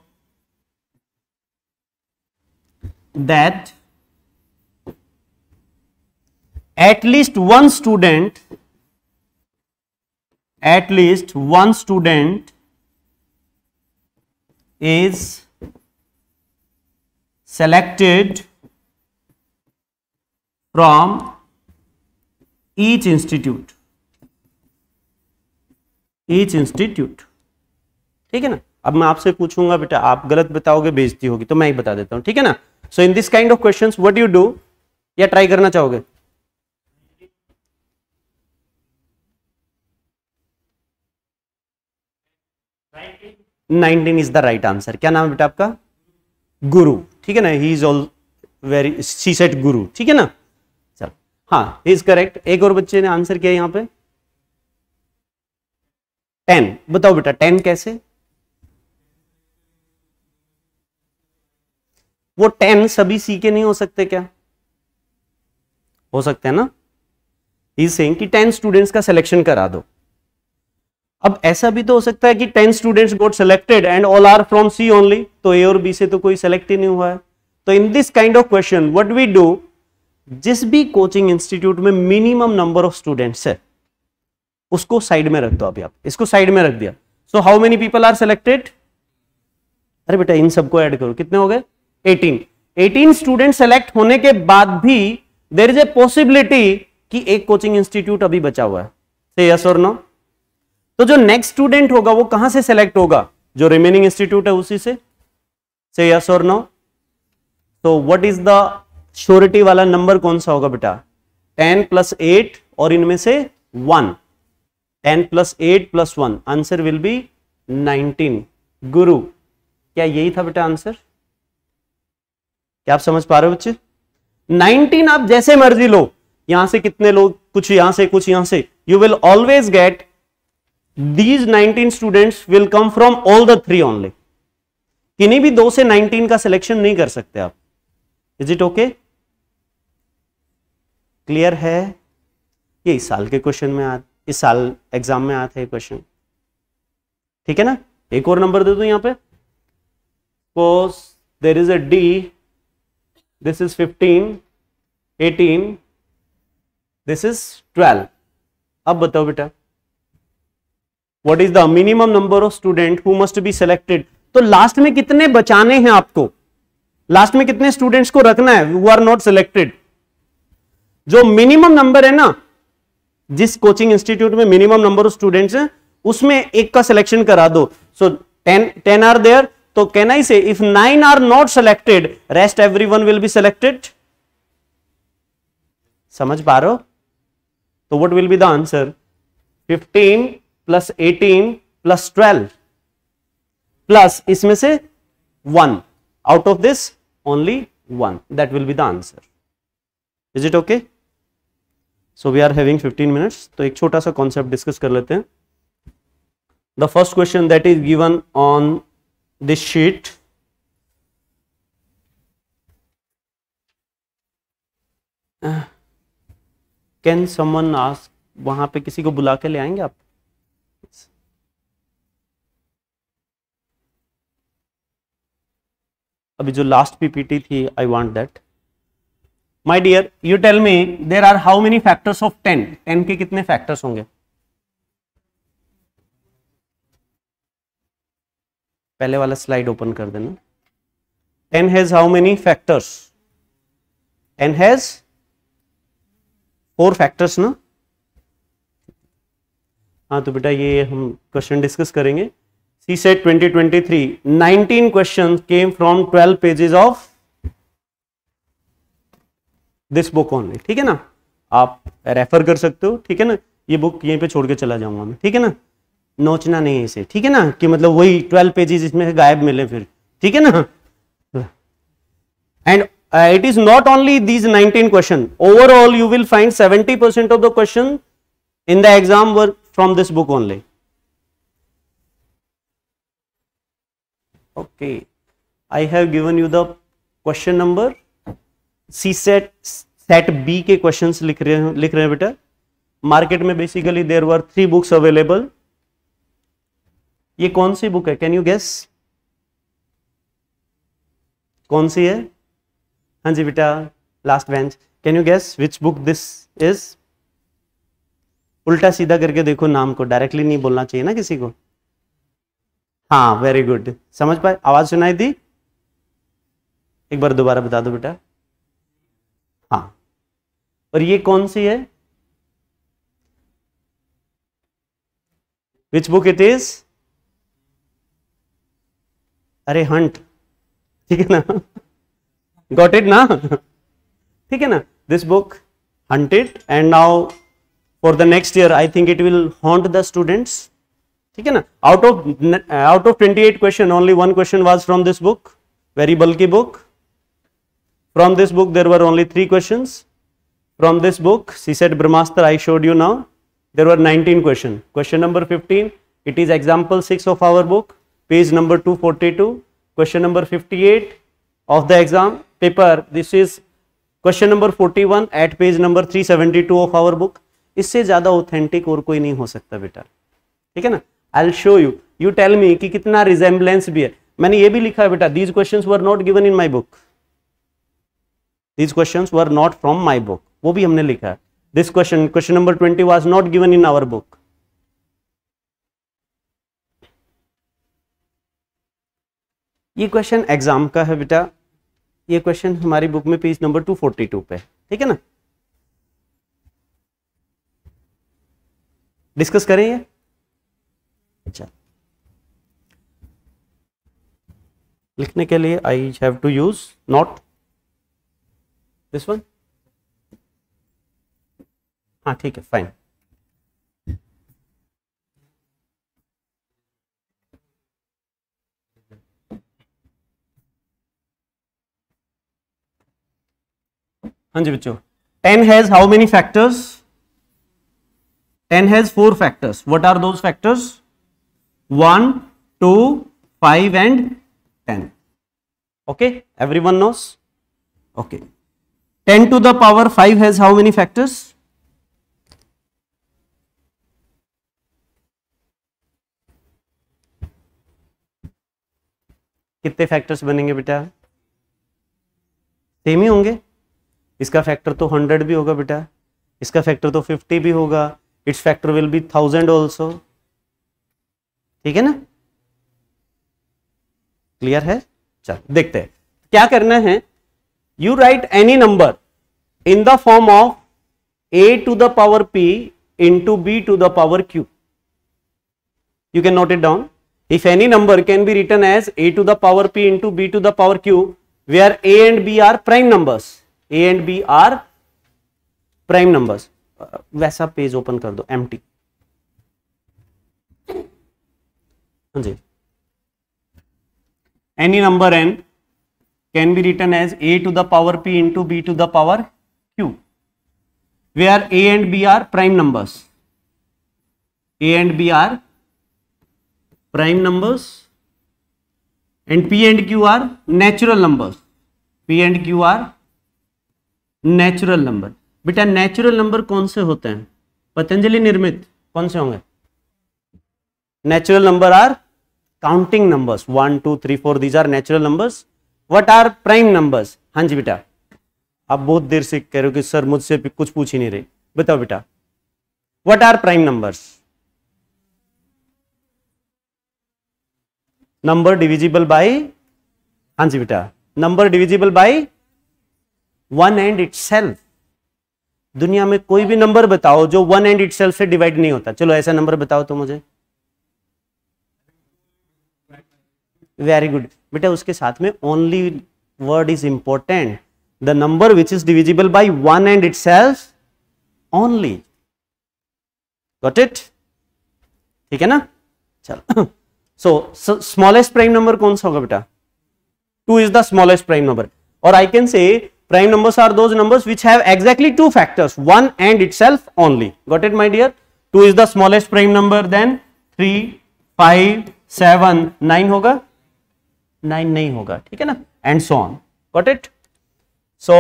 that at least one student at least one student is selected from each institute each institute ठीक है ना अब मैं आपसे पूछूंगा बेटा आप गलत बताओगे बेचती होगी तो मैं ही बता देता हूं ठीक है ना so in this kind of question what you do या ट्राई करना चाहोगे nineteen is the right answer क्या नाम है बेटा आपका गुरु ठीक है ना he is all very C set Guru ठीक है ना चलो हाँ इज करेक्ट एक और बच्चे ने आंसर किया यहां पे टेन बताओ बेटा टेन कैसे वो टेन सभी सी के नहीं हो सकते क्या हो सकते हैं ना इज सेइंग कि टेन स्टूडेंट्स का सिलेक्शन करा दो अब ऐसा भी तो हो सकता है कि ten students got selected and all are from C only तो ए और बी से तो कोई सेलेक्ट ही नहीं हुआ है तो in this kind of question what we do जिस भी कोचिंग इंस्टीट्यूट में मिनिमम नंबर ऑफ स्टूडेंट्स है उसको साइड में रख दो अभी आप इसको साइड में रख दिया so how many people are selected अरे बेटा इन सबको ऐड करो कितने हो गए 18 18 स्टूडेंट सेलेक्ट होने के बाद भी देर इज ए पॉसिबिलिटी कि एक कोचिंग इंस्टीट्यूट अभी बचा हुआ है से यस और नो तो जो नेक्स्ट स्टूडेंट होगा वो कहां से सेलेक्ट होगा जो रिमेनिंग इंस्टीट्यूट है उसी से से यस और नो तो व्हाट इज द श्योरिटी वाला नंबर कौन सा होगा बेटा टेन प्लस एट और इनमें से one ten plus eight plus one answer will be nineteen Guru क्या यही था बेटा आंसर क्या आप समझ पा रहे हो बच्चे नाइनटीन आप जैसे मर्जी लो यहां से कितने लोग कुछ यहां से कुछ यहां से you will always get these 19 students will come from all the three only किन्हीं भी दो से 19 का सिलेक्शन नहीं कर सकते आप इज इट ओके क्लियर है ये इस साल के क्वेश्चन में आ इस साल एग्जाम में आते थे क्वेश्चन ठीक है ना एक और नंबर दे दो यहां पे cos there is a D this is 15 18 this is 12 अब बताओ बेटा what is the minimum number of student who must be selected तो लास्ट में कितने बचाने हैं आपको लास्ट में कितने स्टूडेंट्स को रखना है हु आर नॉट सिलेक्टेड जो मिनिमम नंबर है ना जिस कोचिंग इंस्टीट्यूट में मिनिमम नंबर ऑफ स्टूडेंट्स है उसमें एक का सिलेक्शन करा दो so ten ten are there तो can I say if nine are not selected rest every one will be selected समझ पा रहे हो तो what will be the answer fifteen plus eighteen plus twelve plus इसमें से one out of this only one that will be the answer is it okay so we are having 15 minutes तो एक छोटा सा कॉन्सेप्ट डिस्कस कर लेते हैं the first question that is given on this sheet can someone ask वहां पे किसी को बुला के ले आएंगे आप अभी जो लास्ट पीपीटी थी I want that my dear you tell me there are how many factors of ten ten के कितने फैक्टर्स होंगे पहले वाला स्लाइड ओपन कर देना ten has how many factors ten has four factors ना हाँ तो बेटा ये हम क्वेश्चन डिस्कस करेंगे C set 2023 19 question came from 12 pages of this book only ठीक है ना आप रेफर कर सकते हो ठीक है ना ये बुक यहीं पे छोड़ के चला जाऊंगा मैं ठीक है ना नोचना नहीं है इसे ठीक है ना कि मतलब वही ट्वेल्व पेजेस इसमें गायब मिले फिर ठीक है ना and it is not only these 19 question overall you will find 70% of the question in the exam work from this book only. Okay, I have given you the question number. C set set B के questions लिख रहे हैं लिख रहे हैं बेटा market में basically there were three books available ये कौन सी बुक है कैन यू गेस कौन सी है हाँ जी बेटा last bench can you guess which book this is उल्टा सीधा करके देखो नाम को डायरेक्टली नहीं बोलना चाहिए ना किसी को हाँ वेरी गुड समझ पाए आवाज सुनाई दी एक बार दोबारा बता दो बेटा हाँ और ये कौन सी है विच बुक इट इज अरे हंट ठीक है ना गॉट इट ना ठीक है ना this book hunted and now for the next year i think it will haunt the students ठीक है ना out of out 28 question, only one question was from this book, very bulky book. from this book there were only three questions from this book she said brahmastra i showed you now there were 19 questions question number 15 it is example 6 of our book page number 242 question number 58 of the exam paper this is question number 41 at page number 372 of our book इससे ज़्यादा authentic और कोई नहीं हो सकता बेटा ठीक है ना I show you you tell me कि कितना रिजेम्बलेंस भी है मैंने ये भी लिखा है बेटा these question were not given in my book these question were not from my book वो भी हमने लिखा है this question question number twenty was not given in our book ये क्वेश्चन एग्जाम का है बेटा ये क्वेश्चन हमारी बुक में पेज नंबर 242 पे ठीक है ना डिस्कस करें ये अच्छा लिखने के लिए I have to use not this one हाँ ठीक है फाइन हाँ जी बच्चों ten has how many factors 10 has four factors what are those factors 1 2 5 and 10 okay everyone knows okay 10 to the power 5 has how many factors 10 कितने factors बनेंगे बेटा same ही होंगे इसका फैक्टर तो 100 भी होगा बेटा इसका फैक्टर तो 50 भी होगा its factor will be thousand also ठीक है ना क्लियर है चल देखते हैं क्या करना है you write any number in the form of a to the power p into b to the power q you can note it down if any number can be written as a to the power p into b to the power q where a and b are prime numbers a and b are prime numbers वैसा page open कर दो एम हाँ जी any number N can be written as a to the power p to b to the power q where a and b are prime numbers a and b are prime numbers and p and q are natural numbers p and q are natural number बेटा natural number कौन से होते हैं पतंजलि निर्मित कौन से होंगे natural number are counting numbers one two three four these are natural numbers what are prime numbers हाँ जी बेटा आप बहुत देर से कह रहे हो कि सर मुझसे कुछ पूछ ही नहीं रहे बताओ बेटा what are prime numbers number divisible by हाँ जी बेटा number divisible by one and itself दुनिया में कोई भी नंबर बताओ जो वन एंड इट से डिवाइड नहीं होता चलो ऐसा नंबर बताओ तो मुझे वेरी गुड बेटा उसके साथ में only word is important the number which is divisible by one and itself only got it ठीक है ना चलो सो स्मॉलेस्ट प्राइम नंबर कौन सा होगा बेटा two is the smallest prime number और I can say prime numbers are those numbers which have exactly two factors one and itself only got it my dear 2 is the smallest prime number then 3 5 7 9 hoga 9 nahi hoga theek hai na and so on got it so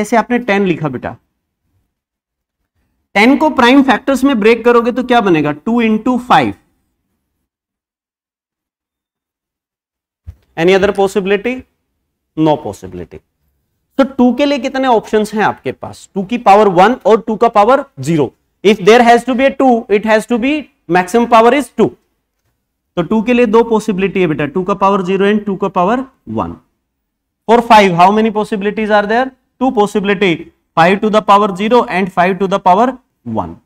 jaise aapne 10 likha beta 10 को prime factors में break करोगे तो क्या बनेगा 2 into five any other possibility no possibility तो two के लिए कितने ऑप्शंस हैं आपके पास टू की पावर वन और टू का power zero if there has to be a two it has to be maximum power is two तो टू के लिए दो पॉसिबिलिटी है बेटा टू का पावर जीरो एंड टू का power one for five how many possibilities are there two possibility five to the power zero and five to the power one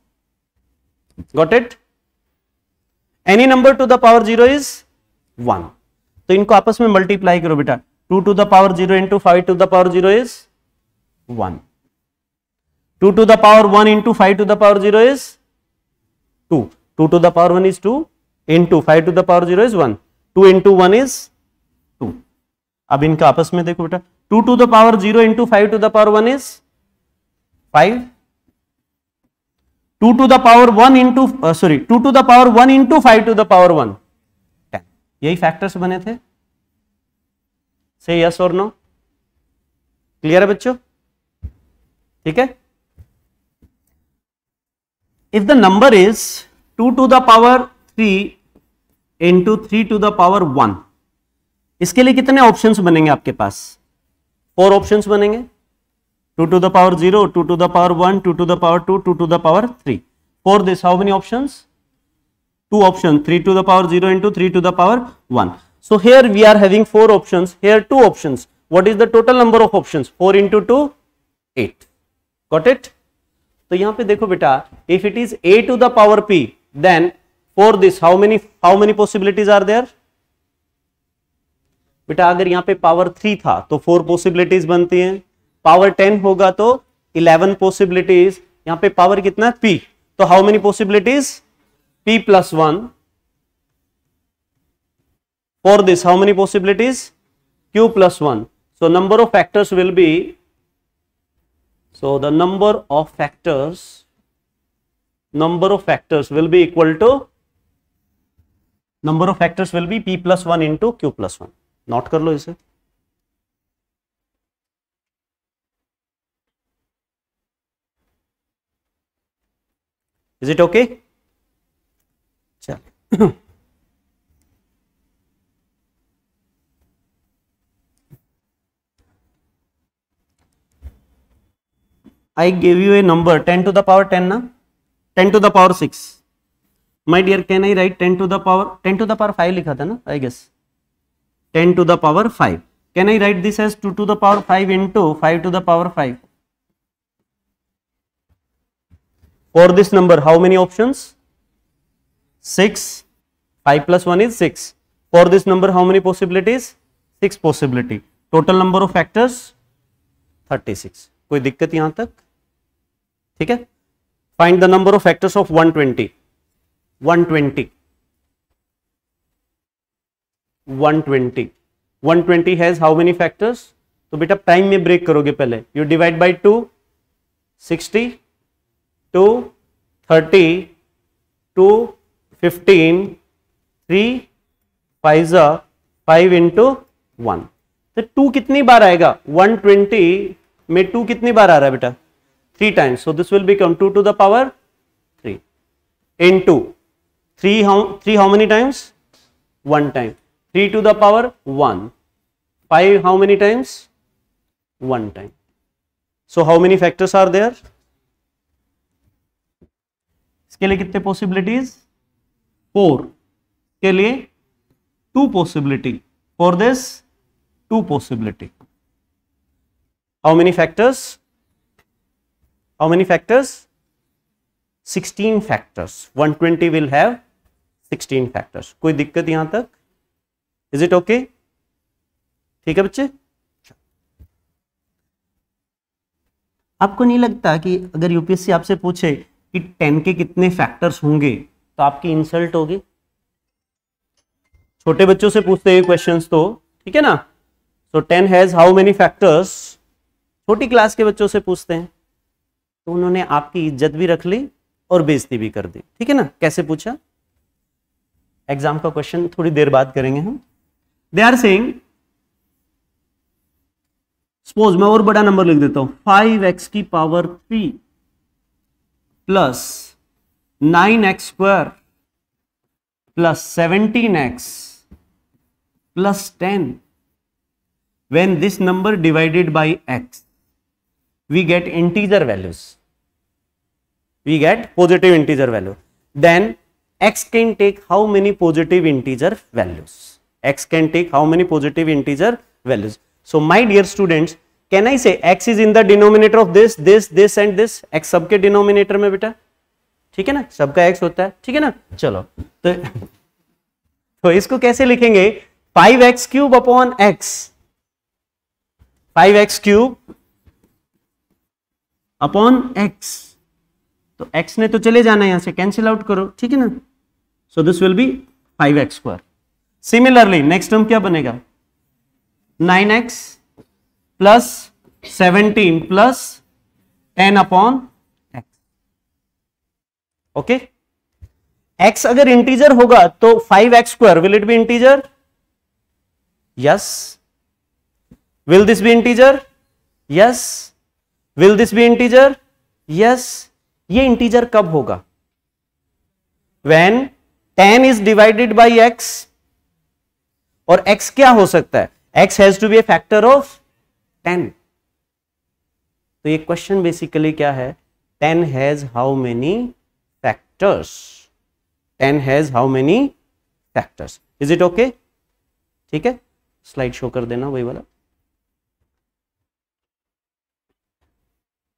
got it any number to the power zero is one तो इनको आपस में multiply करो बेटा 2 to the power 0 into 5 to the power 0 is 1. 2 to the power 1 into 5 to the power 0 is 2. 2 to the power 1 is 2 into 5 to the power 0 is 1. 2 into 1 is 2. अब इनका आपस में देखो बेटा 2 to the power 0 into five to the power 1 is 5. 2 to the power 1 into sorry 2 to the power 1 into 5 to the power 1 10. यही factors बने थे से यस और नो क्लियर है बच्चों ठीक है if the number is two to the power three into three to the power one इसके लिए कितने ऑप्शंस बनेंगे आपके पास फोर ऑप्शंस बनेंगे two to the power zero two to the power one two to the power two two to the power three four this how many options two option three to the power zero into three to the power one So here we are having four options, here two options. What is the total number of options? 4 into 2, 8. Got it? तो यहां पे देखो बेटा if it is a to the power p then for this how many how many possibilities are there बेटा अगर यहाँ पे power three था तो फोर पॉसिबिलिटीज बनती हैं पावर टेन होगा तो इलेवन पॉसिबिलिटीज यहाँ पे पावर कितना पी तो how many possibilities p plus one For this, how many possibilities? Q plus 1. So, number of factors will be, so the number of factors, number of factors will be equal to, number of factors will be P plus 1 into Q plus 1. Not kar lo ise. Is it okay? चल I gave you a number 10 to the power 10 na 10 to the power 6 my dear can I write 10 to the power 10 to the power 5 likha tha na I guess 10 to the power 5 can I write this as 2 to the power 5 into 5 to the power 5 for this number how many options 6 5 plus 1 is 6 for this number how many possibilities 6 possibility total number of factors 36 कोई दिक्कत यहां तक ठीक है find the number of factors of 120 120 120 120 has how many factors तो बेटा prime में break करोगे पहले you divide by two sixty two thirty two fifteen three five five into one तो टू कितनी बार आएगा वन ट्वेंटी में टू कितनी बार आ रहा है बेटा 3 times. So, this will become 2 to the power 3 into 3 how, 3 how many times? 1 time. 3 to the power 1. 5 how many times? 1 time. So, how many factors are there? इसके लिए possibilities? Possibilities four 2 possibility. For this, 2 possibility. How many factors? how many factors 16 factors 120 will have 16 factors कोई दिक्कत यहां तक is it okay ठीक है बच्चे आपको नहीं लगता कि अगर यूपीएससी आपसे पूछे कि टेन के कितने फैक्टर्स होंगे तो आपकी इंसल्ट होगी छोटे बच्चों से पूछते हैं क्वेश्चंस तो ठीक है ना so ten has how many factors छोटी क्लास के बच्चों से पूछते हैं तो उन्होंने आपकी इज्जत भी रख ली और बेइज्जती भी कर दी ठीक है ना कैसे पूछा एग्जाम का क्वेश्चन थोड़ी देर बाद करेंगे हम दे आर सेइंग सपोज मैं और बड़ा नंबर लिख देता हूं फाइव एक्स की power three plus nine x square plus seventeen x plus ten when this number divided by x we get integer values. We get positive integer value. Then x can take how many positive integer values? x can take how many positive integer values? So my dear students, can I say x is in the denominator of this, this, this and this? x sub ke denominator mein beta theek hai na sab ka x hota hai theek hai na chalo to to isko kaise likhenge 5x cube upon x 5x cube upon x तो x ने तो चले जाना है यहां से cancel out करो ठीक है ना so this will be five x square similarly next term क्या बनेगा nine x plus seventeen plus ten upon x okay x अगर इंटीजर होगा तो five x square will it be integer yes will this be integer yes will this be integer yes ये integer कब होगा when ten is divided by x और x क्या हो सकता है x has to be a factor of ten तो ये क्वेश्चन बेसिकली क्या है ten has how many factors ten has how many factors is it okay ठीक है स्लाइड शो कर देना वही वाला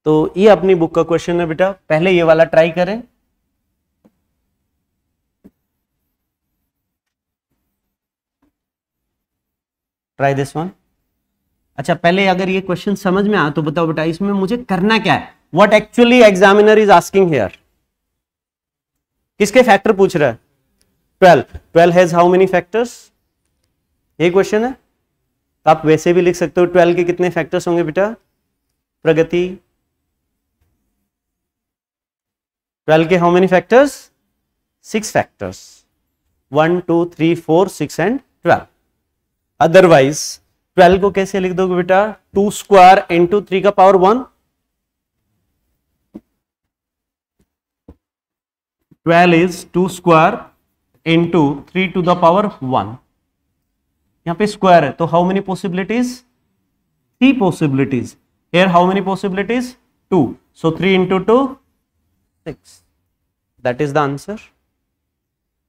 तो ये अपनी बुक का क्वेश्चन है बेटा पहले ये वाला ट्राई करें ट्राई दिस वन अच्छा पहले अगर ये क्वेश्चन समझ में आ तो बताओ बेटा इसमें मुझे करना क्या है what actually examiner is asking here किसके फैक्टर पूछ रहा है twelve twelve has how many factors ये क्वेश्चन है तो आप वैसे भी लिख सकते हो ट्वेल्व के कितने फैक्टर्स होंगे बेटा प्रगति ट्वेल्व के how many factors six factors one two three four six and twelve otherwise twelve को कैसे लिख दोगे बेटा टू स्क्वायर इंटू थ्री का power one twelve is two square into three to the power one यहां पे square है तो how many possibilities three possibilities here how many possibilities two so three into two six that is the answer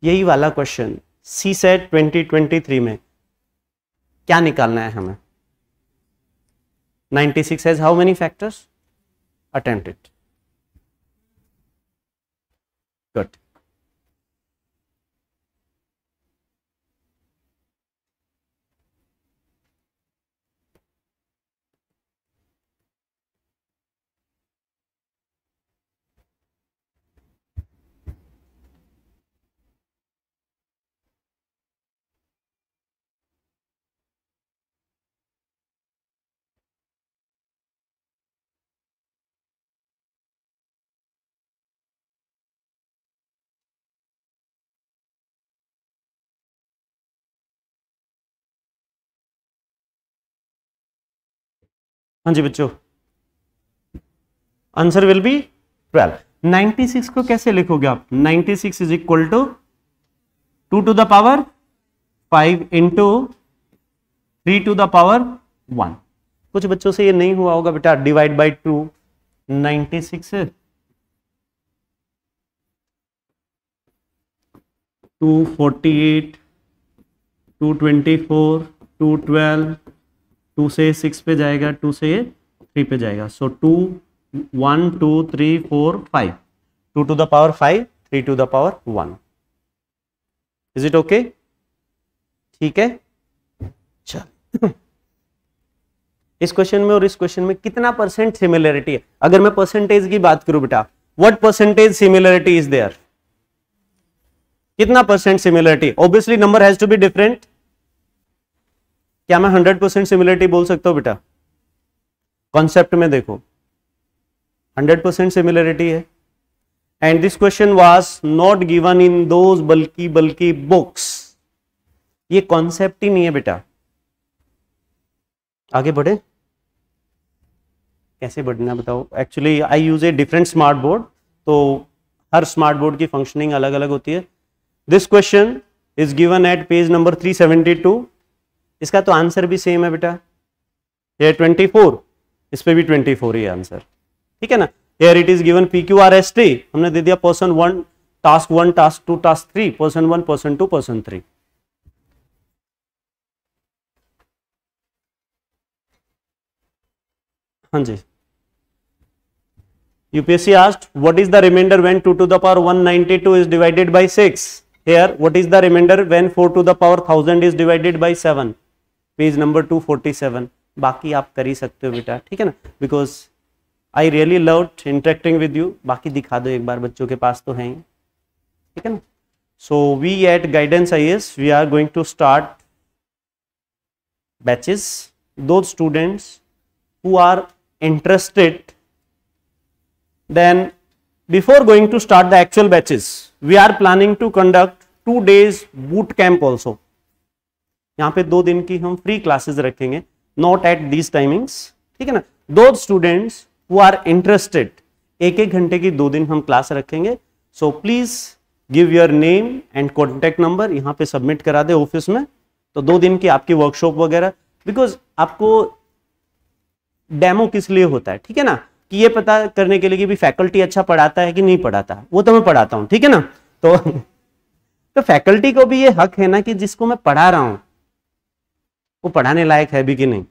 यही वाला question सी CSAT twenty twenty three में क्या निकालना है हमें ninety six has how many factors attempted good हाँ जी बच्चों answer will be twelve ninety six को कैसे लिखोगे आप ninety six is equal to two to the power five into three to the power one कुछ बच्चों से ये नहीं हुआ होगा बेटा divide by two ninety six two forty eight two twenty four two twelve two से सिक्स पे जाएगा टू से थ्री पे जाएगा so two one two three four five two to the power five three to the power one is it okay ठीक है चल इस क्वेश्चन में और इस क्वेश्चन में कितना परसेंट सिमिलरिटी है अगर मैं परसेंटेज की बात करूं बेटा what percentage similarity is there कितना percent similarity obviously number has to be different क्या मैं हंड्रेड परसेंट सिमिलरिटी बोल सकता हूं बेटा कॉन्सेप्ट में देखो हंड्रेड परसेंट सिमिलरिटी है and this question was not given in those बल्कि बल्कि बुक्स ये कॉन्सेप्ट ही नहीं है बेटा आगे बढ़े कैसे बढ़ना बताओ actually I use a different smart board तो हर स्मार्ट बोर्ड की फंक्शनिंग अलग अलग होती है this question is given at page number 372 इसका तो आंसर भी सेम है बेटा ये ट्वेंटी फोर इस पे भी 24 ही आंसर ठीक है ना here it is given p q r s t हमने दे दिया person one task one task two task three person one person two person three हाँ जी UPSC asked what is the reminder when two to the power two is divided by six here what is the reminder when four to the power thousand is divided by seven page number two forty seven बाकी आप कर ही सकते हो बेटा ठीक है ना because I really love interacting with you बाकी दिखा दो एक बार बच्चों के पास तो है ही ठीक है ना so we at guidance I S we are going to start batches those students who are interested then before going to start the actual batches we are planning to conduct two days boot camp also यहाँ पे दो दिन की हम free classes रखेंगे not at these timings ठीक है ना दो स्टूडेंट्स हु आर इंटरेस्टेड एक एक घंटे की दो दिन हम क्लास रखेंगे so please give your name and contact number यहाँ पे सबमिट करा दे ऑफिस में तो दो दिन की आपकी वर्कशॉप वगैरह बिकॉज आपको डेमो किस लिए होता है ठीक है ना कि ये पता करने के लिए कि भी फैकल्टी अच्छा पढ़ाता है कि नहीं पढ़ाता वो तो मैं पढ़ाता हूँ ठीक है ना तो तो फैकल्टी को भी ये हक है ना कि जिसको मैं पढ़ा रहा हूँ वो पढ़ाने लायक है भी कि नहीं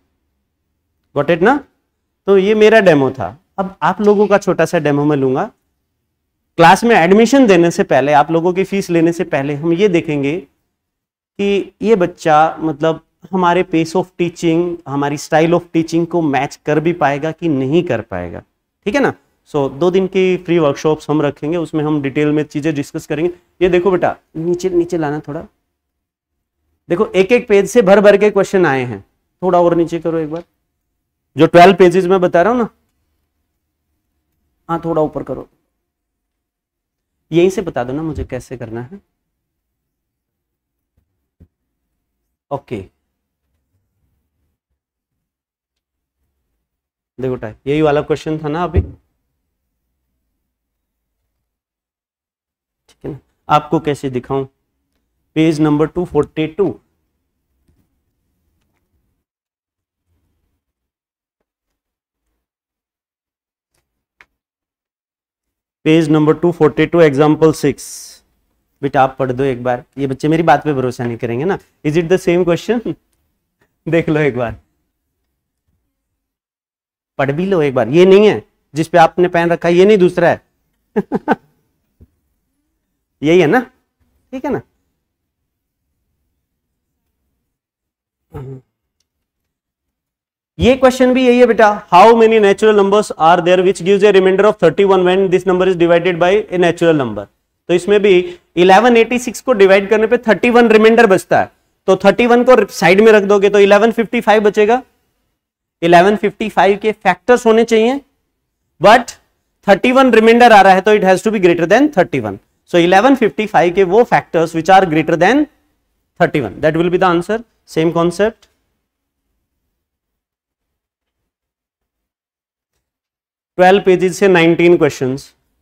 गॉट इट ना तो ये मेरा डेमो था अब आप लोगों का छोटा सा डेमो मैं लूंगा क्लास में एडमिशन देने से पहले आप लोगों की फीस लेने से पहले हम ये देखेंगे कि ये बच्चा मतलब हमारे पेस ऑफ टीचिंग हमारी स्टाइल ऑफ टीचिंग को मैच कर भी पाएगा कि नहीं कर पाएगा ठीक है ना सो so, दो दिन की फ्री वर्कशॉप्स हम रखेंगे उसमें हम डिटेल में चीज़ें डिस्कस करेंगे ये देखो बेटा नीचे नीचे लाना थोड़ा देखो एक एक पेज से भर भर के क्वेश्चन आए हैं थोड़ा और नीचे करो एक बार जो ट्वेल्व पेजेस में बता रहा हूं ना हाँ थोड़ा ऊपर करो यहीं से बता दो ना मुझे कैसे करना है ओके देखो टाइम यही वाला क्वेश्चन था ना अभी ठीक है ना आपको कैसे दिखाऊं page number two forty two page number two forty two example six बेटा आप पढ़ दो एक बार ये बच्चे मेरी बात पे भरोसा नहीं करेंगे ना is it the same question देख लो एक बार पढ़ भी लो एक बार ये नहीं है जिसपे आपने पहन रखा ये नहीं दूसरा है यही है ना ठीक है ना Mm-hmm. ये क्वेश्चन भी यही है बेटा how many natural numbers are there which gives a reminder of 31 when this number is divided by a natural number तो इसमें भी 1186 को डिवाइड करने पे 31 रिमाइंडर बचता है तो 31 को साइड में रख दोगे तो 1155 बचेगा 1155 के फैक्टर्स होने चाहिए बट 31 रिमाइंडर आ रहा है तो it has to be greater than 31 so so 1155 के वो factors which are greater than 31 that will be the answer same concept twelve pages से nineteen question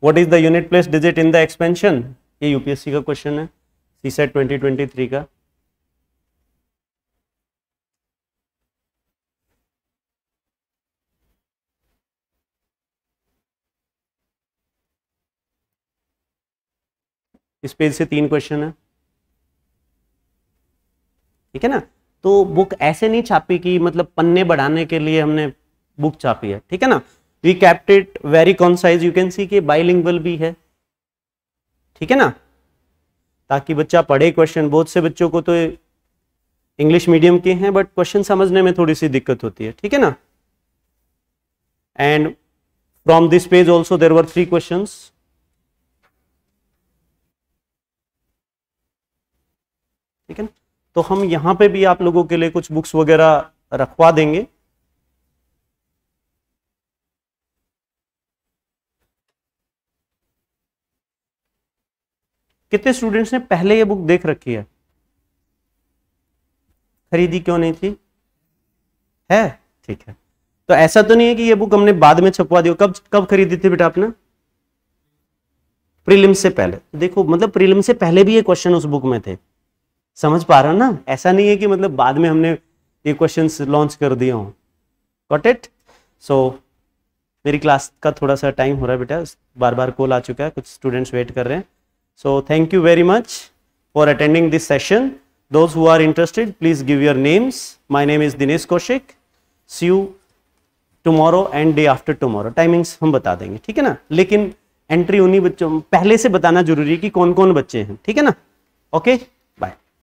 what is the unit place digit in the expansion ये UPSC का question है CSAT twenty twenty three का इस page से तीन question है ठीक है ना तो बुक ऐसे नहीं छापी कि मतलब पन्ने बढ़ाने के लिए हमने बुक छापी है ठीक है ना we kept it very concise you can see कि बाइलिंग भी है ठीक है ना ताकि बच्चा पढ़े क्वेश्चन बहुत से बच्चों को तो इंग्लिश मीडियम के हैं बट क्वेश्चन समझने में थोड़ी सी दिक्कत होती है ठीक है ना and from this page also there were three question ठीक है ना तो हम यहां पे भी आप लोगों के लिए कुछ बुक्स वगैरह रखवा देंगे कितने स्टूडेंट्स ने पहले ये बुक देख रखी है खरीदी क्यों नहीं थी है ठीक है तो ऐसा तो नहीं है कि ये बुक हमने बाद में छपवा दी कब कब खरीदी थी बेटा आपने प्रीलिम्स से पहले देखो मतलब प्रीलिम्स से पहले भी ये क्वेश्चन उस बुक में थे समझ पा रहा ना ऐसा नहीं है कि मतलब बाद में हमने ये क्वेश्चन लॉन्च कर दिए हों वॉट इट सो मेरी क्लास का थोड़ा सा टाइम हो रहा है बेटा बार बार कॉल आ चुका है कुछ स्टूडेंट्स वेट कर रहे हैं so thank you very much for attending this session those who are interested please give your names my name is Dinesh Kaushik see you tomorrow and day after tomorrow timings हम बता देंगे ठीक है ना लेकिन एंट्री उन्हीं बच्चों पहले से बताना जरूरी है कि कौन कौन बच्चे हैं ठीक है ना ओके okay?